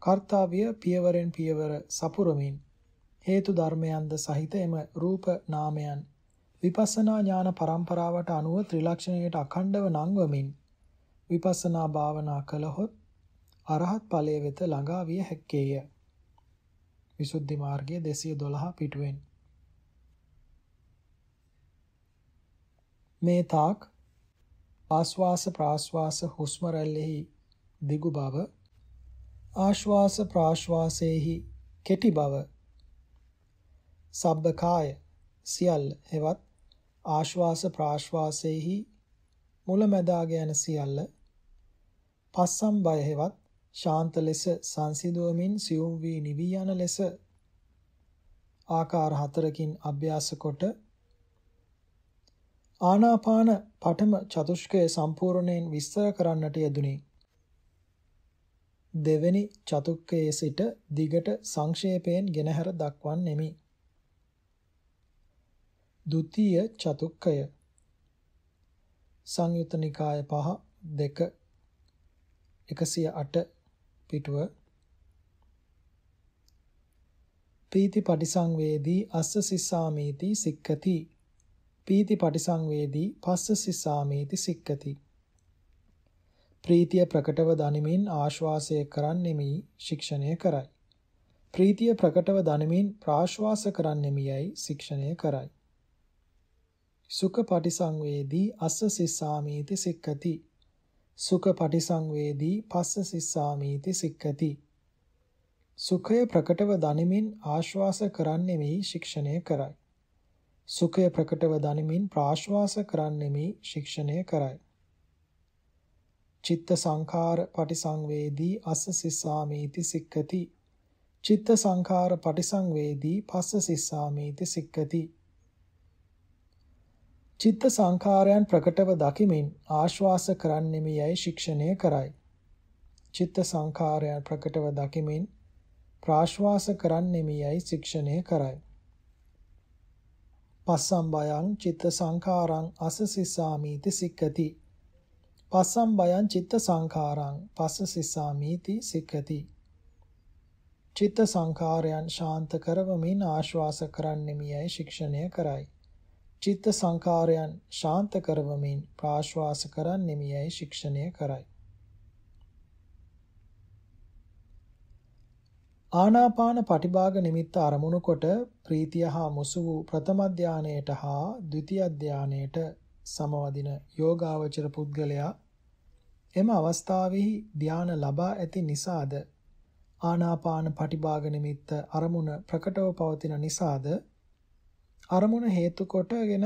කාර්තාව්‍ය පියවරෙන් පියවර සපුරමින් හේතු ධර්මයන්ද සහිත එම රූප නාමයන් විපස්සනා ඥාන පරම්පරාවට අනුව ත්‍රිලක්ෂණයට අඛණ්ඩව නංවමින් විපස්සනා භාවනා කළහොත් අරහත් ඵලයේ වෙත ළඟා විය හැක්කේය. විසුද්ධි මාර්ගයේ 212 පිටුවෙන් මේ තාක් ආස්වාස ප්‍රාස්වාස හුස්ම රැල්ලෙහි දිගු බව ආශ්වාස ප්‍රාශ්වාසයේහි කෙටි බව සබ්බකාය සියල්ල හෙවත් ආශ්වාස ප්‍රාශ්වාසයේහි මුලැමැදාග යන සියල්ල පස්සම් බය හෙවත් ශාන්ත ලෙස සංසිඳුවමින් සියුම් වී නිවී යන ලෙස ආකාර හතරකින් අභ්‍යාස කොට ආනාපාන පඨම චතුෂ්කය සම්පූර්ණයෙන් විස්තර කරන්නට යෙදුනි. දෙවැනි චතුක්කයේ සිට දිගට සංක්ෂේපයෙන් ගෙනහැර දක්වන්නෙමි. ဒုတိ ය චතුක්කය සංයුත නිකාය පහ 2 108 පිටුව පීති පටිසංවේදී අස්ස සිස්සාමීති සික්කති පීති පටිසංවේදී පස්ස සිස්සාමීති සික්කති ප්‍රීතිය ප්‍රකටව දනිමින් ආශ්වාසය කරන්නෙමි ශික්ෂණය කරයි ප්‍රීතිය ප්‍රකටව දනමින් ප්‍රාශ්වාස කරන්නෙමියයි ශික්ෂණය කරයි. සුඛ පටිසංවේදී අස්ස සිස්සාමීති සික්කති. සුඛ පටිසංවේදී පස්ස සිස්සාමීති සික්කති සුඛය ප්‍රකටව දනිමින් ආශ්වාස කරන්නෙමි ශික්ෂණය කරයි සුඛය ප්‍රකටව දනිමින් ප්‍රාශ්වාස කරන්නෙමි ශික්ෂණය කරයි චිත්ත සංඛාර පටිසංවේදී අස්ස සිස්සාමීති සික්කති චිත්ත සංඛාර පටිසංවේදී පස්ස සිස්සාමීති සික්කති චිත්ත සංඛාරයන් ප්‍රකටව දකිමින් ආශ්වාස කරන්නෙමි යයි ශික්ෂණය කරයි. චිත්ත සංඛාරයන් ප්‍රකටව දකිමින් ප්‍රාශ්වාස කරන්නෙමි යයි ශික්ෂණය කරයි. පස්සම්බයං චිත්ත සංඛාරං අසසිසාමීති සික්කති. පස්සම්බයං චිත්ත සංඛාරං පස්සසිසාමීති සික්කති. චිත්ත සංඛාරයන් ශාන්ත කරවමින් ආශ්වාස කරන්නෙමි යයි ශික්ෂණය කරයි. චිත්ත සංකාරයන් ශාන්ත කරවමින් ප්‍රාශ්වාස කරන්නෙමි යයි ශික්ෂණය කරයි. ආනාපාන පටිභාග නිමිත්ත අරමුණු කොට ප්‍රීතිය හා මුසු වූ ප්‍රථම ධානයට හා ද්විතිය ධානයට සමවදින යෝගාවචර පුද්ගලයා එම අවස්ථාවෙහි ධාන ලබා ඇති නිසාද ආනාපාන පටිභාග නිමිත්ත අරමුණ ප්‍රකටව පවතින නිසාද අරමුණ හේතු කොටගෙන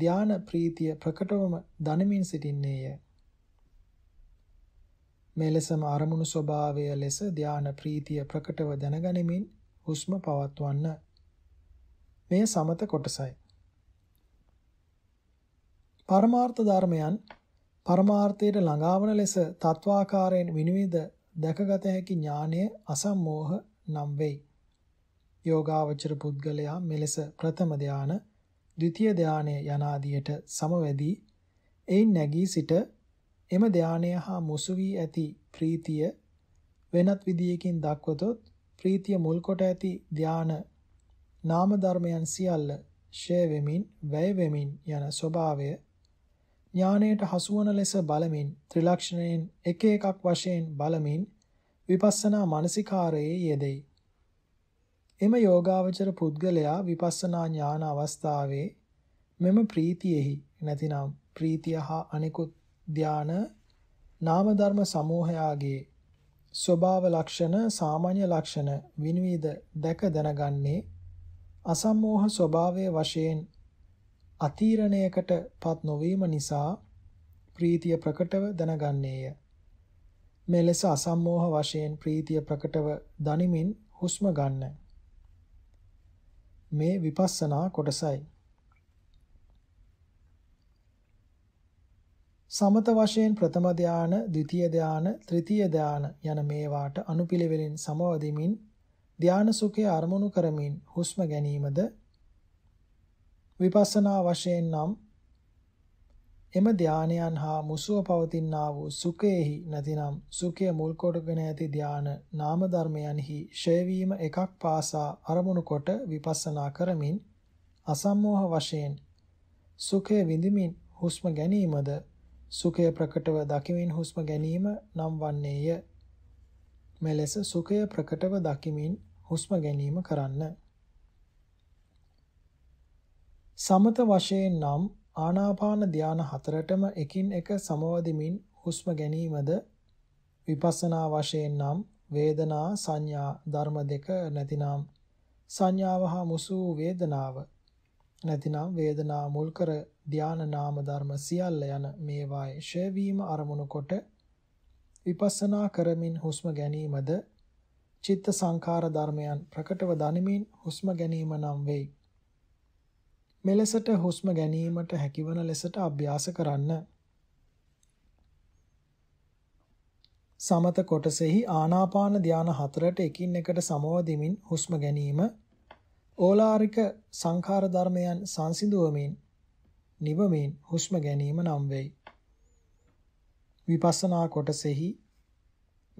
ධාන ප්‍රීතිය ප්‍රකටවම දනමින් සිටින්නේය. මෙලෙසම අරමුණු ස්වභාවය ලෙස ධාන ප්‍රීතිය ප්‍රකටව දැනගනිමින් හුස්ම පවත්වන්න. මෙය සමත කොටසයි. පරමාර්ථ ධර්මයන් පරමාර්ථයට ළඟාවන ලෙස තත්වාකාරයෙන් විනිවිද දැකගත හැකි ඥානය අසම්මෝහ නම් වෙයි. යෝගාවචර පුද්ගලයා මෙලෙස ප්‍රථම ධාන, ද්විතීය ධානය යනාදියට සමවැදී එයින් නැගී සිට එම ධානය හා මුසු වී ඇති ප්‍රීතිය වෙනත් විදියකින් දක්වතොත් ප්‍රීතිය මුල් කොට ඇති ධාන නාම ධර්මයන් සියල්ල ෂය වෙමින් වැය වෙමින් යන ස්වභාවය ඥාණයට හසුවන ලෙස බලමින් ත්‍රිලක්ෂණයෙන් එක එකක් වශයෙන් බලමින් විපස්සනා මානසිකාරයේ යෙදෙයි එම යෝගාවචර පුද්ගලයා විපස්සනා ඥාන අවස්ථාවේ මෙම ප්‍රීතියෙහි නැතිනම් ප්‍රීතිය හා අනිකුත් ධාන නාම ධර්ම සමූහයාගේ ස්වභාව ලක්ෂණ සාමාන්‍ය ලක්ෂණ විනිවිද දැක දැනගන්නේ අසම්මෝහ ස්වභාවයේ වශයෙන් අතිරණයකටපත් නොවීම නිසා ප්‍රීතිය ප්‍රකටව දැනගන්නේය මේ ලෙස අසම්මෝහ වශයෙන් ප්‍රීතිය ප්‍රකටව දනිමින් හුස්ම ගන්න මේ විපස්සනා කොටසයි. සමත වශයෙන් ප්‍රථම ධාන, ද්විතීය ධාන, තෘතීය ධාන යන මේවාට අනුපිළිවෙලින් සමවදෙමින් ධාන සුඛය අරමුණු කරමින් හුස්ම ගැනීමද විපස්සනා වශයෙන් නම් එම ධානයන් හා මුසුව පවතිනා වූ සුඛේහි නැතිනම් සුඛය මුල් කොටගෙන ඇති ධාන නාම ධර්මයන්හි ෂය එකක් පාසා අරමුණු කොට විපස්සනා කරමින් අසම්මෝහ වශයෙන් සුඛය විඳිමින් හුස්ම ගැනීමද සුඛය ප්‍රකටව දකිමින් හුස්ම ගැනීම නම් වන්නේය මෙලෙස සුඛය ප්‍රකටව දකිමින් හුස්ම ගැනීම කරන්න. සමත වශයෙන් නම් ආනාපාන ධාන හතරටම එකින් එක සමවදිමින් හුස්ම ගැනීමද විපස්සනා වශයෙන් නම් වේදනා සංඥා ධර්ම දෙක නැතිනම් සංඥාව හා මුසු වේදනාව නැතිනම් වේදනා මුල් කර ධාන නාම ධර්ම සියල්ල යන මේවායේ ශේවීම අරමුණු කොට විපස්සනා කරමින් හුස්ම ගැනීමද චිත්ත සංඛාර ධර්මයන් ප්‍රකටව දනිමින් හුස්ම ගැනීම නම් වෙයි මෙලෙසට හුස්ම ගැනීමට හැකිවන ලෙසට අභ්‍යාස කරන්න. සමත කොටසෙහි ආනාපාන ධාන හතරට එකින් එකට සමව දෙමින් හුස්ම ගැනීම ඕලාරික සංඛාර ධර්මයන් සංසිඳුවමින් නිවමින් හුස්ම ගැනීම නම් වෙයි. විපස්සනා කොටසෙහි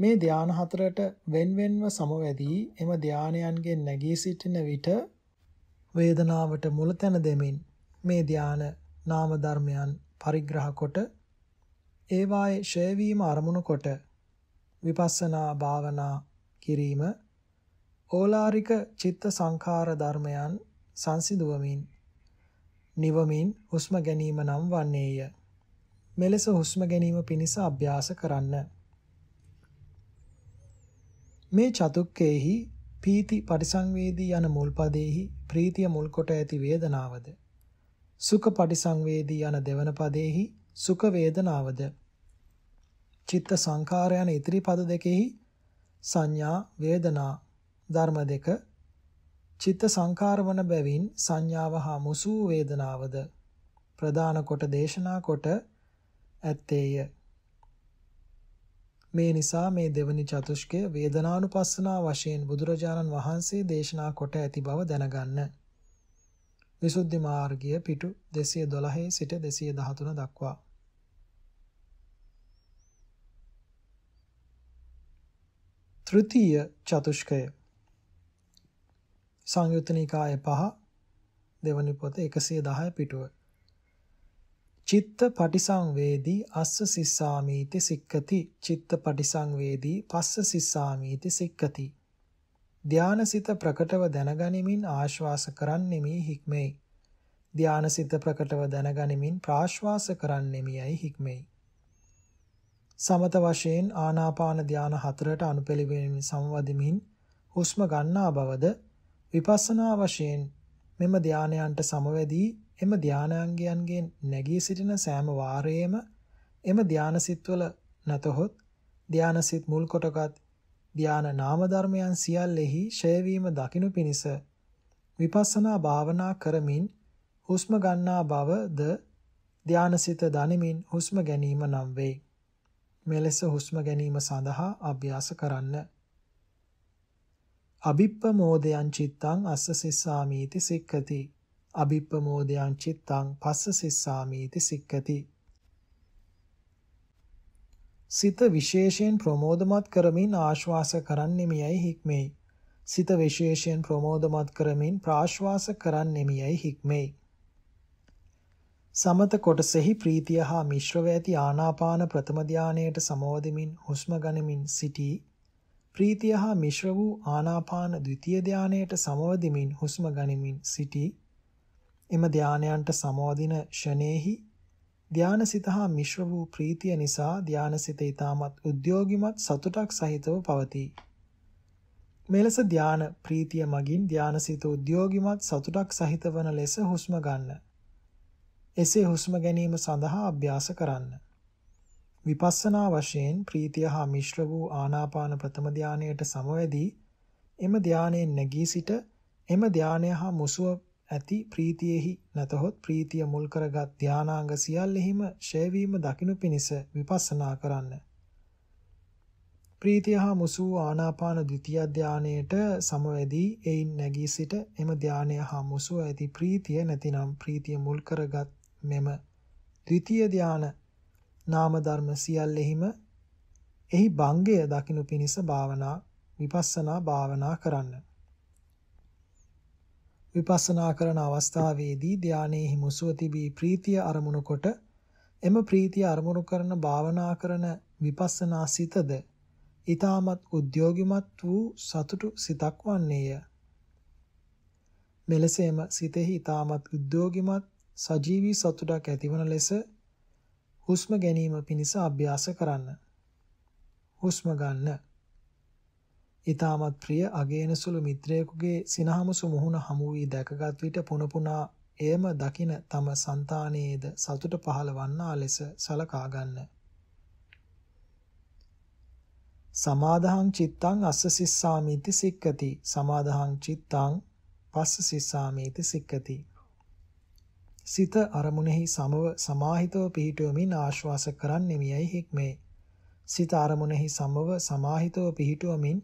මේ ධාන හතරට වෙන්වෙන්ව සමවැදී එම ධානයන්ගෙන් නැගී සිටින විට වේදනාවට මුල තැන දෙමින් මේ ධාන නාම ධර්මයන් පරිග්‍රහ කොට ඒවායේ ඡය වීම අරමුණු කොට විපස්සනා භාවනා කිරීම ඕලාරික චිත්ත සංඛාර ධර්මයන් සංසිඳුවමින් නිවමින් හුස්ම ගැනීම නම් වන්නේය මෙලෙස හුස්ම ගැනීම පිණිස අභ්‍යාස කරන්න මේ චතුක්කේහි පීති පරිසංවේදී යන මුල් පදයේහි ප්‍රීතිය මුල් කොට ඇති වේදනාවද සුඛ පරිසංවේදී යන දෙවන පදයේහි සුඛ වේදනාවද චිත්ත සංඛාර යන ඉතිරි පද දෙකෙහි සංඥා වේදනා ධර්ම දෙක චිත්ත සංඛාර වන බැවින් සංඥාව හා මුසු වේදනාවද ප්‍රදාන කොට දේශනා කොට ඇත්තේය මේ නිසා මේ දෙවනි චතුෂ්කය වේදනානුපස්සනා වශයෙන් බුදුරජාණන් වහන්සේ දේශනා කොට ඇති බව දැනගන්න. විසුද්ධි මාර්ගය පිටු 212 සිට 213 දක්වා. තෘතිය චතුෂ්කය සංයුත්නිකාය පහ දෙවනි පොත 110 පිටුව චිත්ත පටිසංවේදී අස්ස සිස්සාමීති සික්කති චිත්ත පටිසංවේදී පස්ස සිස්සාමීති සික්කති ධානසිත ප්‍රකටව දැනගනිමින් ආශ්වාස කරන්නෙමි හික්මෙයි ධානසිත ප්‍රකටව දැනගනිමින් ප්‍රාශ්වාස කරන්නෙමියයි හික්මෙයි සමත වශයෙන් ආනාපාන ධාන හතරට අනුපිළිවෙලින් සම්වදිමින් හුස්ම ගන්නා බවද විපස්සනා වශයෙන් මෙම ධානයන්ට සමවැදී එම ධානාංගයන්ගේ නැගී සිටින සෑම වාරයේම එම ධානසිටවල නැතහොත් ධානසිට මුල් කොටගත් ධාන නාම ධර්මයන් සියල්ලෙහි ඡය වීම දකිනු පිණිස විපස්සනා භාවනා කරමින් හුස්ම ගන්නා බවද ධානසිත දනිමින් හුස්ම ගැනීම නම් වේ. මෙලෙස හුස්ම ගැනීම සඳහා අභ්‍යාස කරන්න. අභිප්පමෝදයන් චිත්තං අස්ස සිස්සාමීති සික්ඛති අභිප්‍රමෝදයන් චිත්තං පස්ස සිස්සාමීති සික්කති සිත විශේෂයෙන් ප්‍රමෝදමත් කරමින් ආශ්වාස කරන්නෙමියයි හික්මෙයි සිත විශේෂයෙන් ප්‍රමෝදමත් කරමින් ප්‍රාශ්වාස කරන්නෙමියයි හික්මෙයි සමත කොටසෙහි ප්‍රීතිය හා මිශ්‍රව ඇති ආනාපාන ප්‍රථම ධානයට සමවදමින් හුස්ම ගනිමින් සිටී ප්‍රීතිය හා මිශ්‍ර වූ ආනාපාන ද්විතීය ධානයට සමවදමින් හුස්ම ගනිමින් සිටී එම ධානයන්ට සමෝදින ෂණේහි ධානසිත හා මිශ්‍ර වූ ප්‍රීතිය නිසා ධානසිත ඊටමත් උද්‍යෝගිමත් සතුටක් සහිතව පවතී. මෙලෙස ධාන ප්‍රීතිය මගින් ධානසිත උද්‍යෝගිමත් සතුටක් සහිත වන ලෙස හුස්ම ගන්න. එසේ හුස්ම ගැනීම සඳහා අභ්‍යාස කරන්න. විපස්සනා වශයෙන් ප්‍රීතිය හා මිශ්‍ර වූ ආනාපාන ප්‍රථම ධානයට සමවැදී එම ධානයෙන් නැගී සිට එම ධානය හා මුසුව ඇති ප්‍රීතියෙහි නැතහොත් ප්‍රීතිය මුල් කරගත් ධානාංග සියල්ලෙහිම ඡේවීම දකිනු පිණිස විපස්සනා කරන්න. ප්‍රීතිය හා මුසු ආනාපාන ද්විතිය ධානයේට සමවැදී එයින් නැගී සිට එම ධානය හා මුසු ඇති ප්‍රීතිය නැතිනම් ප්‍රීතිය මුල් කරගත් මෙම ද්විතිය ධාන නාම ධර්ම සියල්ලෙහිම එහි භංගය දකිනු පිණිස භාවනා විපස්සනා භාවනා කරන්න. විපස්සනා කරන අවස්ථාවේදී ධානයේ හිමුසුව තිබී ප්‍රීතිය අරමුණු කොට එම ප්‍රීතිය අරමුණු කරන භාවනා කරන විපස්සනා සිතද ඊ타මත් උද්‍යෝගිමත් වූ සතුටු සිතක් වන්නේය. මෙලෙසම සිතෙහි ඊ타මත් උද්‍යෝගිමත් සජීවී සතුටක් ඇතිවන ලෙස හුස්ම ගැනීම පිණිස අභ්‍යාස කරන්න. හුස්ම ගන්න. ඊ타මත් ප්‍රිය අගේන සුළු මිත්‍රයෙකුගේ සිනහමුසු මුහුණ හමු වී දැකගත් විට පුනපුනා එයම දකින තම సంతානයේද සතුට පහලවන්නා ලෙස සලකා ගන්න. සමාදහං චිත්තං අස්ස සිස්සාමීති සික්කති සමාදහං චිත්තං පස්ස සිස්සාමීති සික්කති සිත අරමුණෙහි සමව සමාහිතව පිහිටුවමින් ආශ්වාස කරන්නෙමියයි හික්මේ සිත අරමුණෙහි සමව සමාහිතව පිහිටුවමින්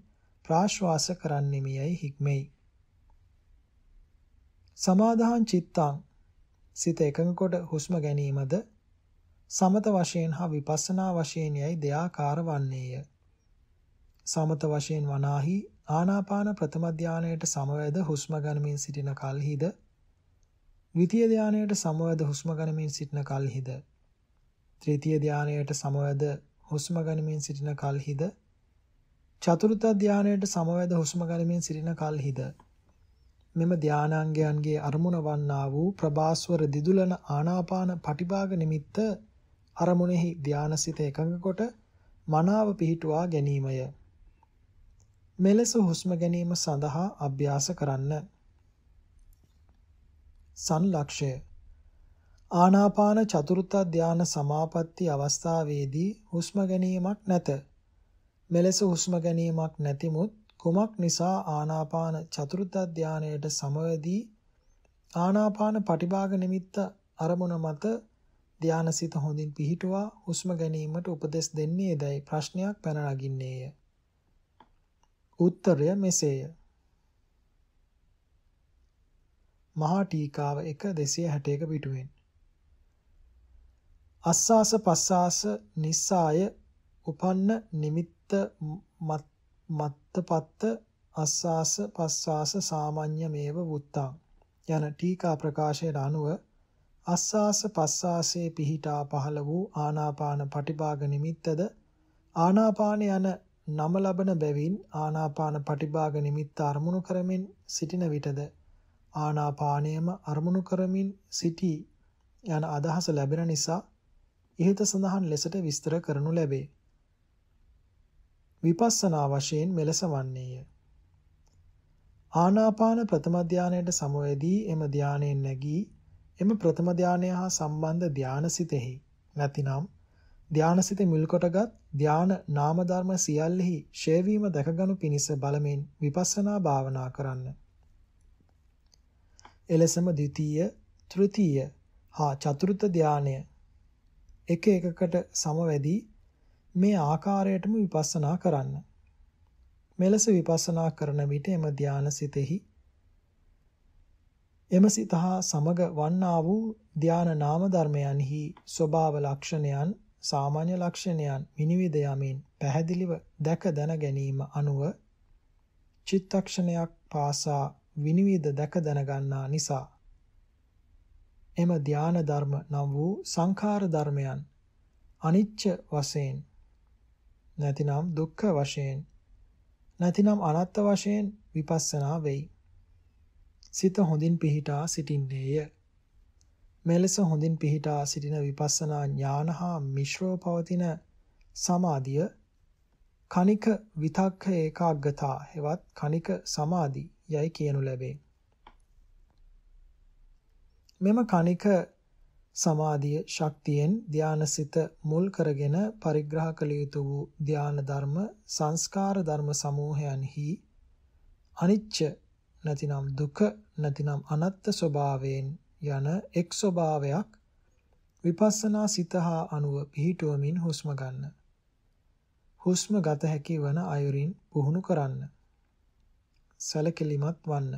ප්‍රාශ්වාස කරන්නෙමි යයි හික්මෙයි. සමාදාහං චිත්තං සිත එකඟ කොට හුස්ම ගැනීමද සමත වශයෙන් හා විපස්සනා වශයෙන් යයි දෙආකාර වන්නේය. සමත වශයෙන් වනාහි ආනාපාන ප්‍රථම ධානයට සමවැද හුස්ම ගනිමින් සිටින කල්හිද ද්විතීය ධානයට සමවැද හුස්ම ගනිමින් සිටින කල්හිද තෘතීය ධානයට සමවැද හුස්ම ගනිමින් සිටින කල්හිද චතුර්ථ ධානයට සමවැද හුස්ම ගනිමින් සිටින කල්හිද මෙම ධානාංගයන්ගේ අරමුණ වන්නා වූ ප්‍රභාස්වර දිදුලන ආනාපාන පටිභාග නිමිත්ත අරමුණෙහි ධානසිත එකඟ කොට මනාව පිහිටුවා ගැනීමය මෙලෙස හුස්ම ගැනීම සඳහා අභ්‍යාස කරන්න සංලක්ෂය ආනාපාන චතුර්ථ ධාන සමාපatti අවස්ථාවේදී හුස්ම ගැනීමක් නැත. මෙලෙස හුස්ම ගැනීමක් නැතිමුත් කුමක් නිසා ආනාපාන චතුර්ථ ධානයට සමවදී ආනාපාන පටිභාග නිමිත්ත අරමුණ මත ධානසිත හොඳින් පිහිටුවා හුස්ම ගැනීමට උපදෙස් දෙන්නේදයි ප්‍රශ්නයක් පැන නගින්නේය. උත්තරය මෙසේය. මහා ටීකාව 1 261 පිටුවෙන් අස්සාස පස්සාස නිස්සාය උපන්න නිමිත්ත මත්තපත්ත අස්සාස පස්සාස සාමාන්‍ය මේව වුත්තං යන ටීකා ප්‍රකාශයට අනුව අස්සාස පස්සාසේ පිහිටා පහළ වූ ආනාපාන පටිභාග නිමිත්තද ආනාපාන යන නම ලබන බැවින් ආනාපාන පටිභාග නිමිත්ත අරමුණු කරමින් සිටින විටද ආනාපානයම අරමුණු කරමින් සිටි යන අදහස ලැබෙන නිසා ඉහත සඳහන් ලෙසට විස්තර කරනු ලැබේ. විපස්සනා වශයෙන් මෙලෙස වන්නේය. ආනාපාන ප්‍රථම ධානයට සමවැදී එම ධානයෙන් නැගී එම ප්‍රථම ධානය හා සම්බන්ධ ධානසිතෙහි නැතිනම් ධානසිත මුල් කොටගත් ධාන නාම ධර්ම සියල්ලෙහි ඡේවීම දැකගනු පිණිස බලමින් විපස්සනා භාවනා කරන්න. එලෙසම ද්විතීය, තෘතීය හා චතුර්ථ ධානය එක එකකට සමවැදී මේ ආකාරයටම විපස්සනා කරන්න. මෙලෙස විපස්සනා කරන විට එම ධාන සිතෙහි එම සිත හා සමග වන්නා වූ ධාන නාම ධර්මයන්හි ස්වභාව ලක්ෂණයන් සාමාන්‍ය ලක්ෂණයන් විනිවිද යමින් පැහැදිලිව දැක දැන ගැනීම අනුව චිත්තක්ෂණයක් පාසා විනිවිද දැක දැන ගන්නා නිසා එම ධාන ධර්ම නම් වූ සංඛාර ධර්මයන් අනිච්ච වශයෙන් නැතිනම් දුක්ඛ වශයෙන් නැතිනම් අනාත්ත වශයෙන් විපස්සනා වෙයි. සිත හොඳින් පිහිටා සිටින්නේය. මෙලෙස හොඳින් පිහිටා සිටින විපස්සනා ඥාන හා මිශ්‍රව පවතින සමාධිය කනික විතක්ක ඒකාග්‍රතා හෙවත් කනික සමාධි යයි කියනු ලැබේ. මෙම කනික සමාධිය ශක්තියෙන් ධානසිත මුල් කරගෙන පරිග්‍රහ කළ යුතු වූ ධාන ධර්ම සංස්කාර ධර්ම සමූහයන්හි අනිච්ච නැතිනම් දුක නැතිනම් අනත්ත් ස්වභාවයෙන් යන එක් ස්වභාවයක් විපස්සනා සිත හා අනුව පිහිටුවමින් හුස්ම ගන්න. හුස්ම ගත හැකි වන අයුරින් පුහුණු කරන්න. සැලකිලිමත් වන්න.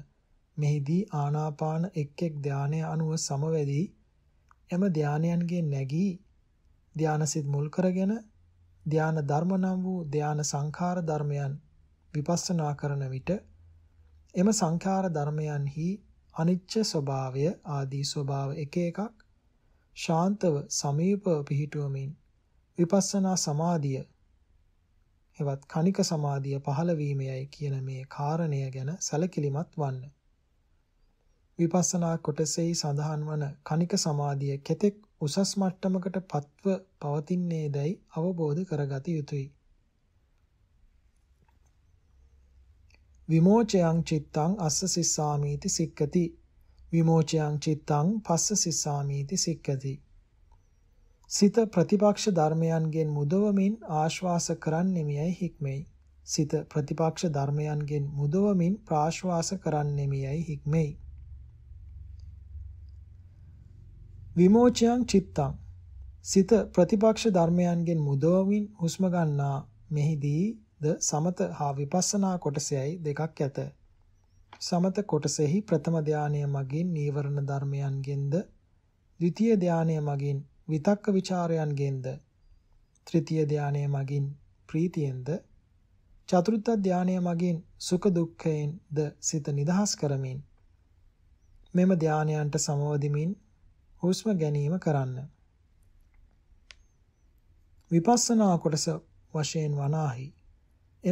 මෙහිදී ආනාපාන එක් එක් ධානය අනුව සමවැදී එම ධානයන්ගේ නැගී ධානසිත මුල් කරගෙන ධාන ධර්ම නම් වූ ධාන සංඛාර ධර්මයන් විපස්සනා කරන විට එම සංඛාර ධර්මයන්හි අනිච්ච ස්වභාවය ආදී ස්වභාව එක එකක් ශාන්තව සමීපව පිහිටුවමින් විපස්සනා සමාධිය එවත් කණික සමාධිය පහළ වීමයි කියන මේ කාරණය ගැන සැලකිලිමත් වන්න. විපස්සනා කොටසෙහි සඳහන් වන කනික සමාධිය කෙතෙක් උසස් මට්ටමකට පත්ව පවතින්නේදයි අවබෝධ කරගත යුතුය. විමෝචයං චිත්තං අස්ස සිස්සාමීති සික්කති විමෝචයං චිත්තං පස්ස සිස්සාමීති සික්කති සිත ප්‍රතිපක්ෂ ධර්මයන්ගෙන් මුදවමින් ආශ්වාස කරන්නෙමියයි හික්මෙයි සිත ප්‍රතිපක්ෂ ධර්මයන්ගෙන් මුදවමින් ප්‍රාශ්වාස කරන්නෙමියයි හික්මෙයි විමෝචයන් චිත්තං සිත ප්‍රතිපක්ෂ ධර්මයන්ගෙන් මුදවමින් හුස්ම ගන්නා මෙහිදී ද සමත හා විපස්සනා කොටසයයි දෙකක් ඇත. සමත කොටසෙහි ප්‍රථම ධානය මගින් නීවරණ ධර්මයන්ගෙන්ද ද්විතීය ධානය මගින් විතක්ක ਵਿਚාරයන්ගෙන්ද තෘතීය ධානය මගින් ප්‍රීතියෙන්ද චතුර්ථ ධානය මගින් සුඛ දුක්ඛයෙන්ද සිත නිදහස් කරමින් මෙම ධානයන්ට සමවදිමින් හුස්ම ගැනීම කරන්න. විපස්සනා කොටස වශයෙන් වනාහි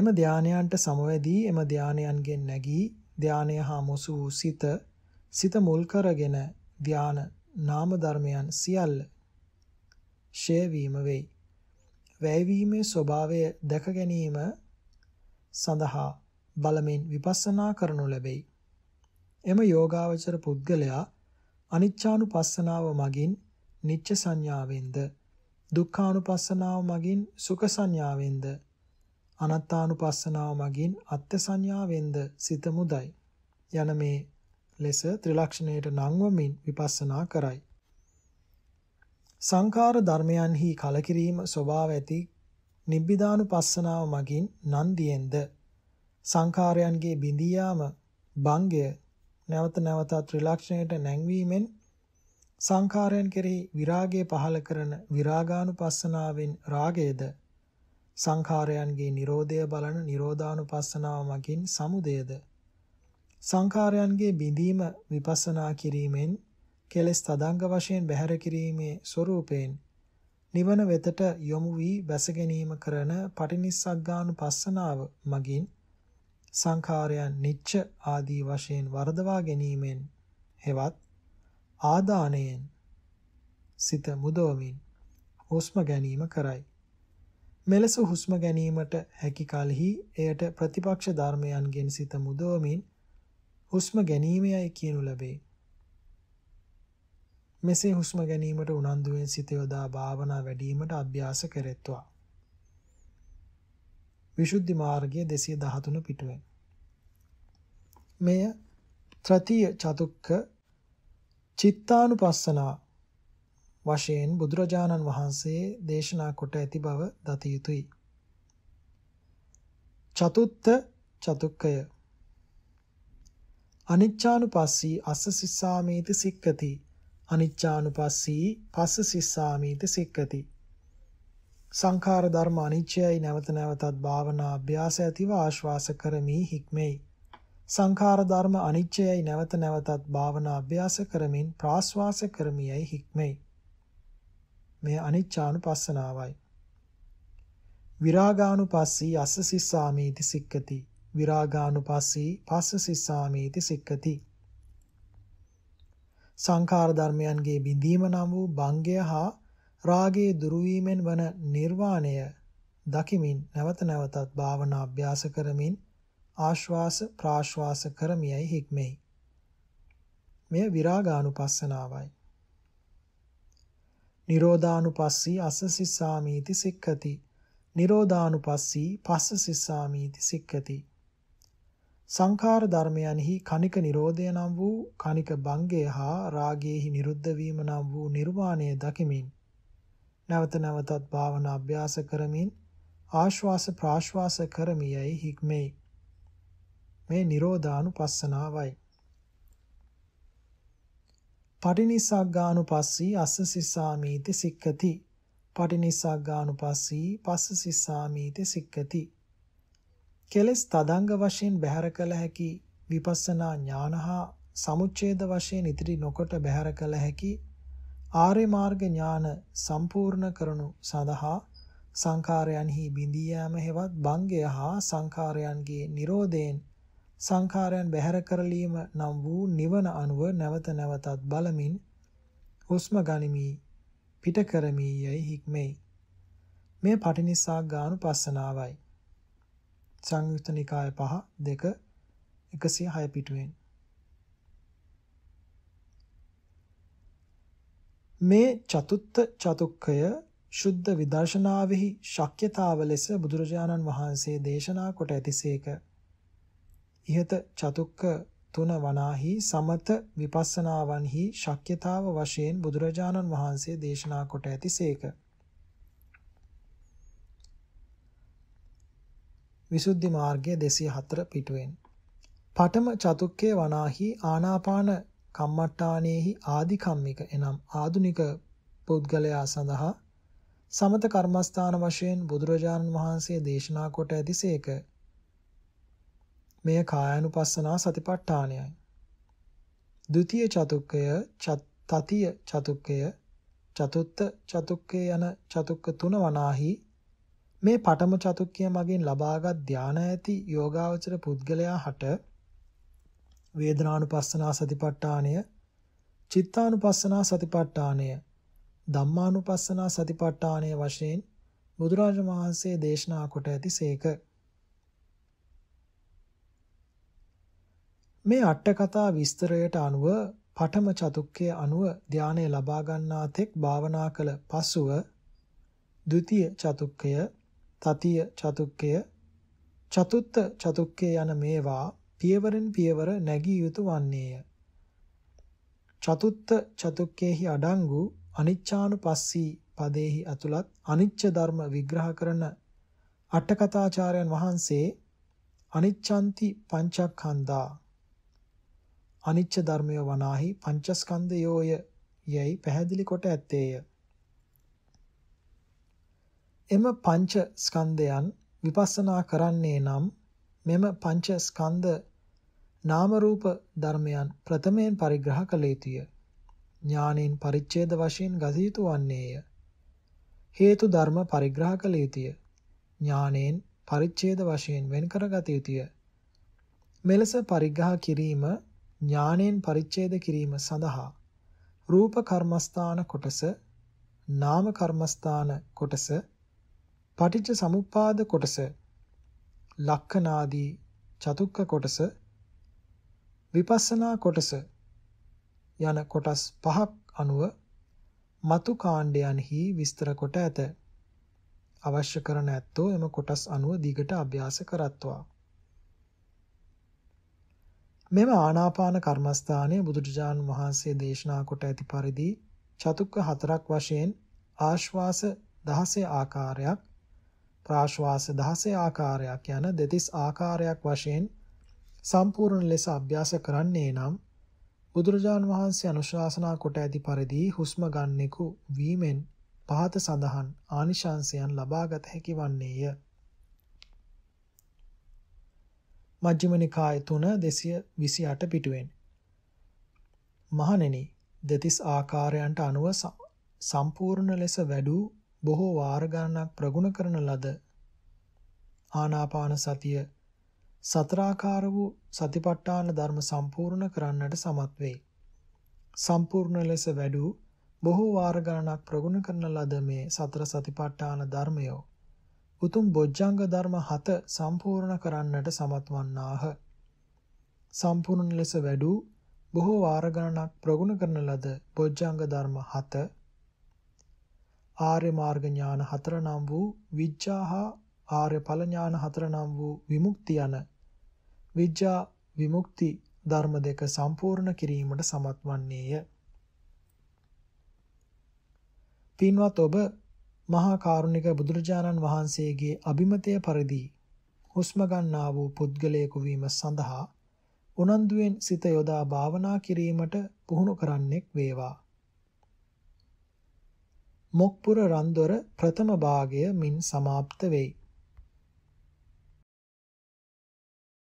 එම ධානයන්ට සමවැදී එම ධානයන්ගෙන් නැගී ධානය හා මොසු සිත සිත මුල් කරගෙන ධාන නාම ධර්මයන් සියල්ල ෂේ වීම වෙයි. වැයවීමේ ස්වභාවය දැක ගැනීම සඳහා බලමින් විපස්සනා කරනු ලැබෙයි. එම යෝගාවචර පුද්ගලයා අනිච්චානුපස්සනාව මගින් නිච්ච සංඥාවෙන්ද දුක්ඛානුපස්සනාව මගින් සුඛ සංඥාවෙන්ද අනත්තානුපස්සනාව මගින් අත්ථ සංඥාවෙන්ද සිත මුදයි යන මේ ලෙස ත්‍රිලක්ෂණයට නංවමින් විපස්සනා කරයි සංඛාර ධර්මයන්හි කලකිරීම ස්වභාව ඇති නිබ්බිදානුපස්සනාව මගින් නන්දියෙන්ද සංඛාරයන්ගේ බිඳියාම භංගය නැවත නැවතත් ත්‍රිලක්ෂණයට නැංවීමෙන් සංඛාරයන් කෙරෙහි විරාගය පහළ කරන විරාගානුපස්සනාවෙන් රාගයද සංඛාරයන්ගේ Nirodhaය බලන Nirodhanupassanaව මගින් සමුදයද සංඛාරයන්ගේ බිඳීම විපස්සනා කිරීමෙන් කෙලෙස් තදංග වශයෙන් බැහැර කිරීමේ ස්වરૂපයෙන් නිවන වෙතට යොමු වී බැස ගැනීම කරන පටිනිස්සග්ගානුපස්සනාව මගින් සංඛාරයන් නිච්ච ආදී වශයෙන් වර්ධවා ගැනීමෙන් හෙවත් ආදානයෙන් සිත මුදවමින් හුස්ම ගැනීම කරයි. මෙලෙස හුස්ම ගැනීමට හැකි කලෙහි එයට ප්‍රතිපක්ෂ ධර්මයන්ගෙන් සිත මුදවමින් හුස්ම ගැනීමයි කියනු ලැබේ. මෙසේ හුස්ම ගැනීමට උනන්දුවෙන් සිත යොදා භාවනා වැඩිවීමට අභ්‍යාස කෙරෙත්වා. විසුද්ධි මාර්ගයේ 213 පිටුවෙන්. මෙය ත්‍රිතිය චතුක්ක චිත්තානුපස්සනා වශයෙන් බුදුරජාණන් වහන්සේ දේශනා කොට ඇති බව දත යුතුයි. චතුත්ථ චතුක්කය අනිච්චානුපස්සී අස්ස සිස්සාමීති සික්කති අනිච්චානුපස්සී පස්ස සිස්සාමීති සික්කති සංඛාර ධර්ම අනිච්චයයි නැවත නැවතත් භාවනා අභ්‍යාස ඇතිව ආශ්වාස කරමි හික්මෙයි. සංඛාර ධර්ම අනිච්චයයි නැවත නැවතත් භාවනා අභ්‍යාස කරමින් ප්‍රාශ්වාස කරමියයි හික්මෙයි. මේ අනිච්චානුපස්සනාවයි. විරාගානුපස්සී අස්ස සිස්සාමීති සික්කති. විරාගානුපස්සී පස්ස සිස්සාමීති සික්කති. සංඛාර ධර්මයන්ගේ බිඳීම නම් වූ භංගය හා රාගයේ දුරුවීමෙන් වන නිර්වාණය දකිමින් නැවත නැවතත් භාවනා අභ්‍යාස කරමින් ආශ්වාස ප්‍රාශ්වාස කරමියයි හික්මෙයි. මෙය විරාගානුපස්සනාවයි. නිරෝධානුපස්සී අස්ස සිස්සාමීති සික්ඛති. නිරෝධානුපස්සී පස්ස සිස්සාමීති සික්ඛති. සංඛාර ධර්මයන්හි කණික නිරෝධය නම් වූ කණික භංගය හා රාගයේහි නිරුද්ධ වීම නම් වූ නිර්වාණය දකිමින් නැවත නැවතත් භාවනා අභ්‍යාස කරමින් ආශ්වාස ප්‍රාශ්වාස කරමියයි හික්මෙයි. මේ Nirodhanupassanaවයි. පටිනිසග්ගානුපස්සී අස්ස සිස්සාමීති සික්කති. පටිනිසග්ගානුපස්සී පස්ස සිස්සාමීති සික්කති. කෙලස් තදංග වශයෙන් බැහැර කළ හැකි විපස්සනා ඥානහා සමුච්ඡේද වශයෙන් ඉදිරි නොකොට බැහැර කළ හැකි ආර්ය මාර්ග ඥාන සම්පූර්ණ කරනු සඳහා සංඛාරයන්හි බිඳී යාම හෙවත් බංගය හා සංඛාරයන්ගේ Nirodhayen සංඛාරයන් බැහැර කරලීම නම් වූ නිවන අනුව නැවත නැවතත් බලමින් හුස්ම ගනිමි පිට කරමි යයි හික්මෙයි මේ පටිනිස්සක් ගානුපස්සනාවයි සංයුක්ත නිකාය පහ දෙක 106 පිටුවෙන් මේ චතුත්ථ චතුක්කය ශුද්ධ විදර්ශනාවෙහි ශක්්‍යතාව ලෙස බුදුරජාණන් වහන්සේ දේශනා කොට ඇතිසේක. ইহත චතුක්ක තුන වනාහි සමත විපස්සනාවන්හි ශක්්‍යතාව වශයෙන් බුදුරජාණන් වහන්සේ දේශනා කොට ඇතිසේක. විසුද්ධි මාර්ගයේ 204 පිටුවෙන් පඨම චතුක්කේ වනාහි ආනාපාන කම්මට්ටානේහි ආධිකම්මික එනම් ආදුනික පුද්ගලයා සඳහා සමත කර්මස්ථාන වශයෙන් බුදුරජාණන් වහන්සේ දේශනා කොට ඇතිසේක. මෙය කායानुපස්සනා සතිපට්ඨානයයි. ဒုတိ ය චතුක්කය, තතිය චතුක්කය, චතුත්ථ චතුක්කය යන චතුක්ක තුන වනාහි මේ පඨම චතුක්කය මගින් ලබාගත් ධානය ඇති යෝගාවචර පුද්ගලයා හට වේදනානුපස්සනා සතිපට්ඨානය චිත්තානුපස්සනා සතිපට්ඨානය ධම්මානුපස්සනා සතිපට්ඨානය වශයෙන් බුදුරජාණන් වහන්සේ දේශනා කොට ඇතිසේක. මේ අට කතා විස්තරයට අනුව පඨම චතුක්කයේ අනුව ධානය ලබා ගන්නා තෙක් භාවනා කළ පසුව ဒ ුතිය චතුක්කය, තතිය චතුක්කය, චතුත්ථ චතුක්කය යන මේවා පියවරෙන් පියවර නැගිය යුතු වන්නේය. චතුත්ත චතුක්කේහි අඩංගු අනිච්චානුපස්සී පදේහි ඇතුළත් අනිච්ච ධර්ම විග්‍රහ කරන අටකථාචාර්යන් වහන්සේ අනිච්ඡන්ති පංචස්කන්ධා අනිච්ච ධර්මය වනාහි පංචස්කන්ධයෝය යයි පැහැදිලි කොට ඇත්තේය. එම පංච ස්කන්ධයන් විපස්සනා කරන්නේ නම් මෙම පංච ස්කන්ධ නාම රූප ධර්මයන් ප්‍රථමයෙන් පරිග්‍රහ කළ යුතුය. ඥානෙන් පරිච්ඡේද වශයෙන් ගත යුතු වන්නේය. හේතු ධර්ම පරිග්‍රහ කළ යුතුය. ඥානෙන් පරිච්ඡේද වශයෙන් වෙන්කර ගත යුතුය. මෙලෙස පරිග්‍රහ කිරීම ඥානෙන් පරිච්ඡේද කිරීම සඳහා රූප කර්මස්ථාන කොටස නාම කර්මස්ථාන කොටස පටිච්ච සමුප්පාද කොටස ලක්ඛනාදී චතුක්ක කොටස විපස්සනා කොටස යන කොටස් පහක් අනුව මතු කාණ්ඩයන්හි විස්තර කොට ඇත. අවශ්‍ය කරන ඇත්තෝ එම කොටස් අනුව දිගට අභ්‍යාස කරත්වා. මෙම ආනාපාන කර්මස්ථානය බුදුරජාණන් වහන්සේ දේශනා කොට ඇති පරිදි චතුක්ක හතරක් වශයෙන් ආශ්වාස 16 ආකාරයක් ප්‍රාශ්වාස 16 ආකාරයක් යන දෙතිස් ආකාරයක් වශයෙන් සම්පූර්ණ ලෙස අභ්‍යාස කරන්නේ නම් බුදුරජාන් වහන්සේ අනුශාසනා කොට ඇති පරිදි හුස්ම ගන්නෙකු වීමෙන් පහත සඳහන් ආනිශාංසයන් ලබාගත හැකි වන්නේය. මජ්ක්‍ධිම නිකාය 3 228 පිටුවෙන් මහණෙනි දෙතිස් ආකාරයන්ට අනුව සම්පූර්ණ ලෙස වැඩූ බොහෝ වාර ගණනක් ප්‍රගුණ කරන ලද ආනාපාන සතිය සතරාකාර වූ සතිපට්ඨාන ධර්ම සම්පූර්ණ කරන්නට සමත් වෙයි. සම්පූර්ණ ලෙස වැඩූ බොහෝ වාර ගණනක් ප්‍රගුණ කරන ලද මේ සතර සතිපට්ඨාන ධර්මය උතුම් බොජ්ජංග ධර්ම 7 සම්පූර්ණ කරන්නට සමත් වන්නාහ. සම්පූර්ණ ලෙස වැඩූ බොහෝ වාර ගණනක් ප්‍රගුණ කරන ලද බොජ්ජංග ධර්ම 7 ආර්ය මාර්ග ඥාන 4 නම් වූ විඥාහ ආර්ය ඵල ඥාන 4 නම් වූ විමුක්ති යන විඥා විමුක්ති ධර්ම දෙක සම්පූර්ණ කිරීමට සමත් වන්නේය. පින්වත් ඔබ මහා කරුණික බුදුරජාණන් වහන්සේගේ අභිමතය පරිදි හුස්ම ගන්නා වූ පුද්ගලයෙකු වීම සඳහා උනන්දුවෙන් සිත යොදා භාවනා කිරීමට පුහුණු කරන්නෙක් වේවා. මොක්පුර රන්දොර ප්‍රථම භාගය මින් સમાપ્ત වෙයි.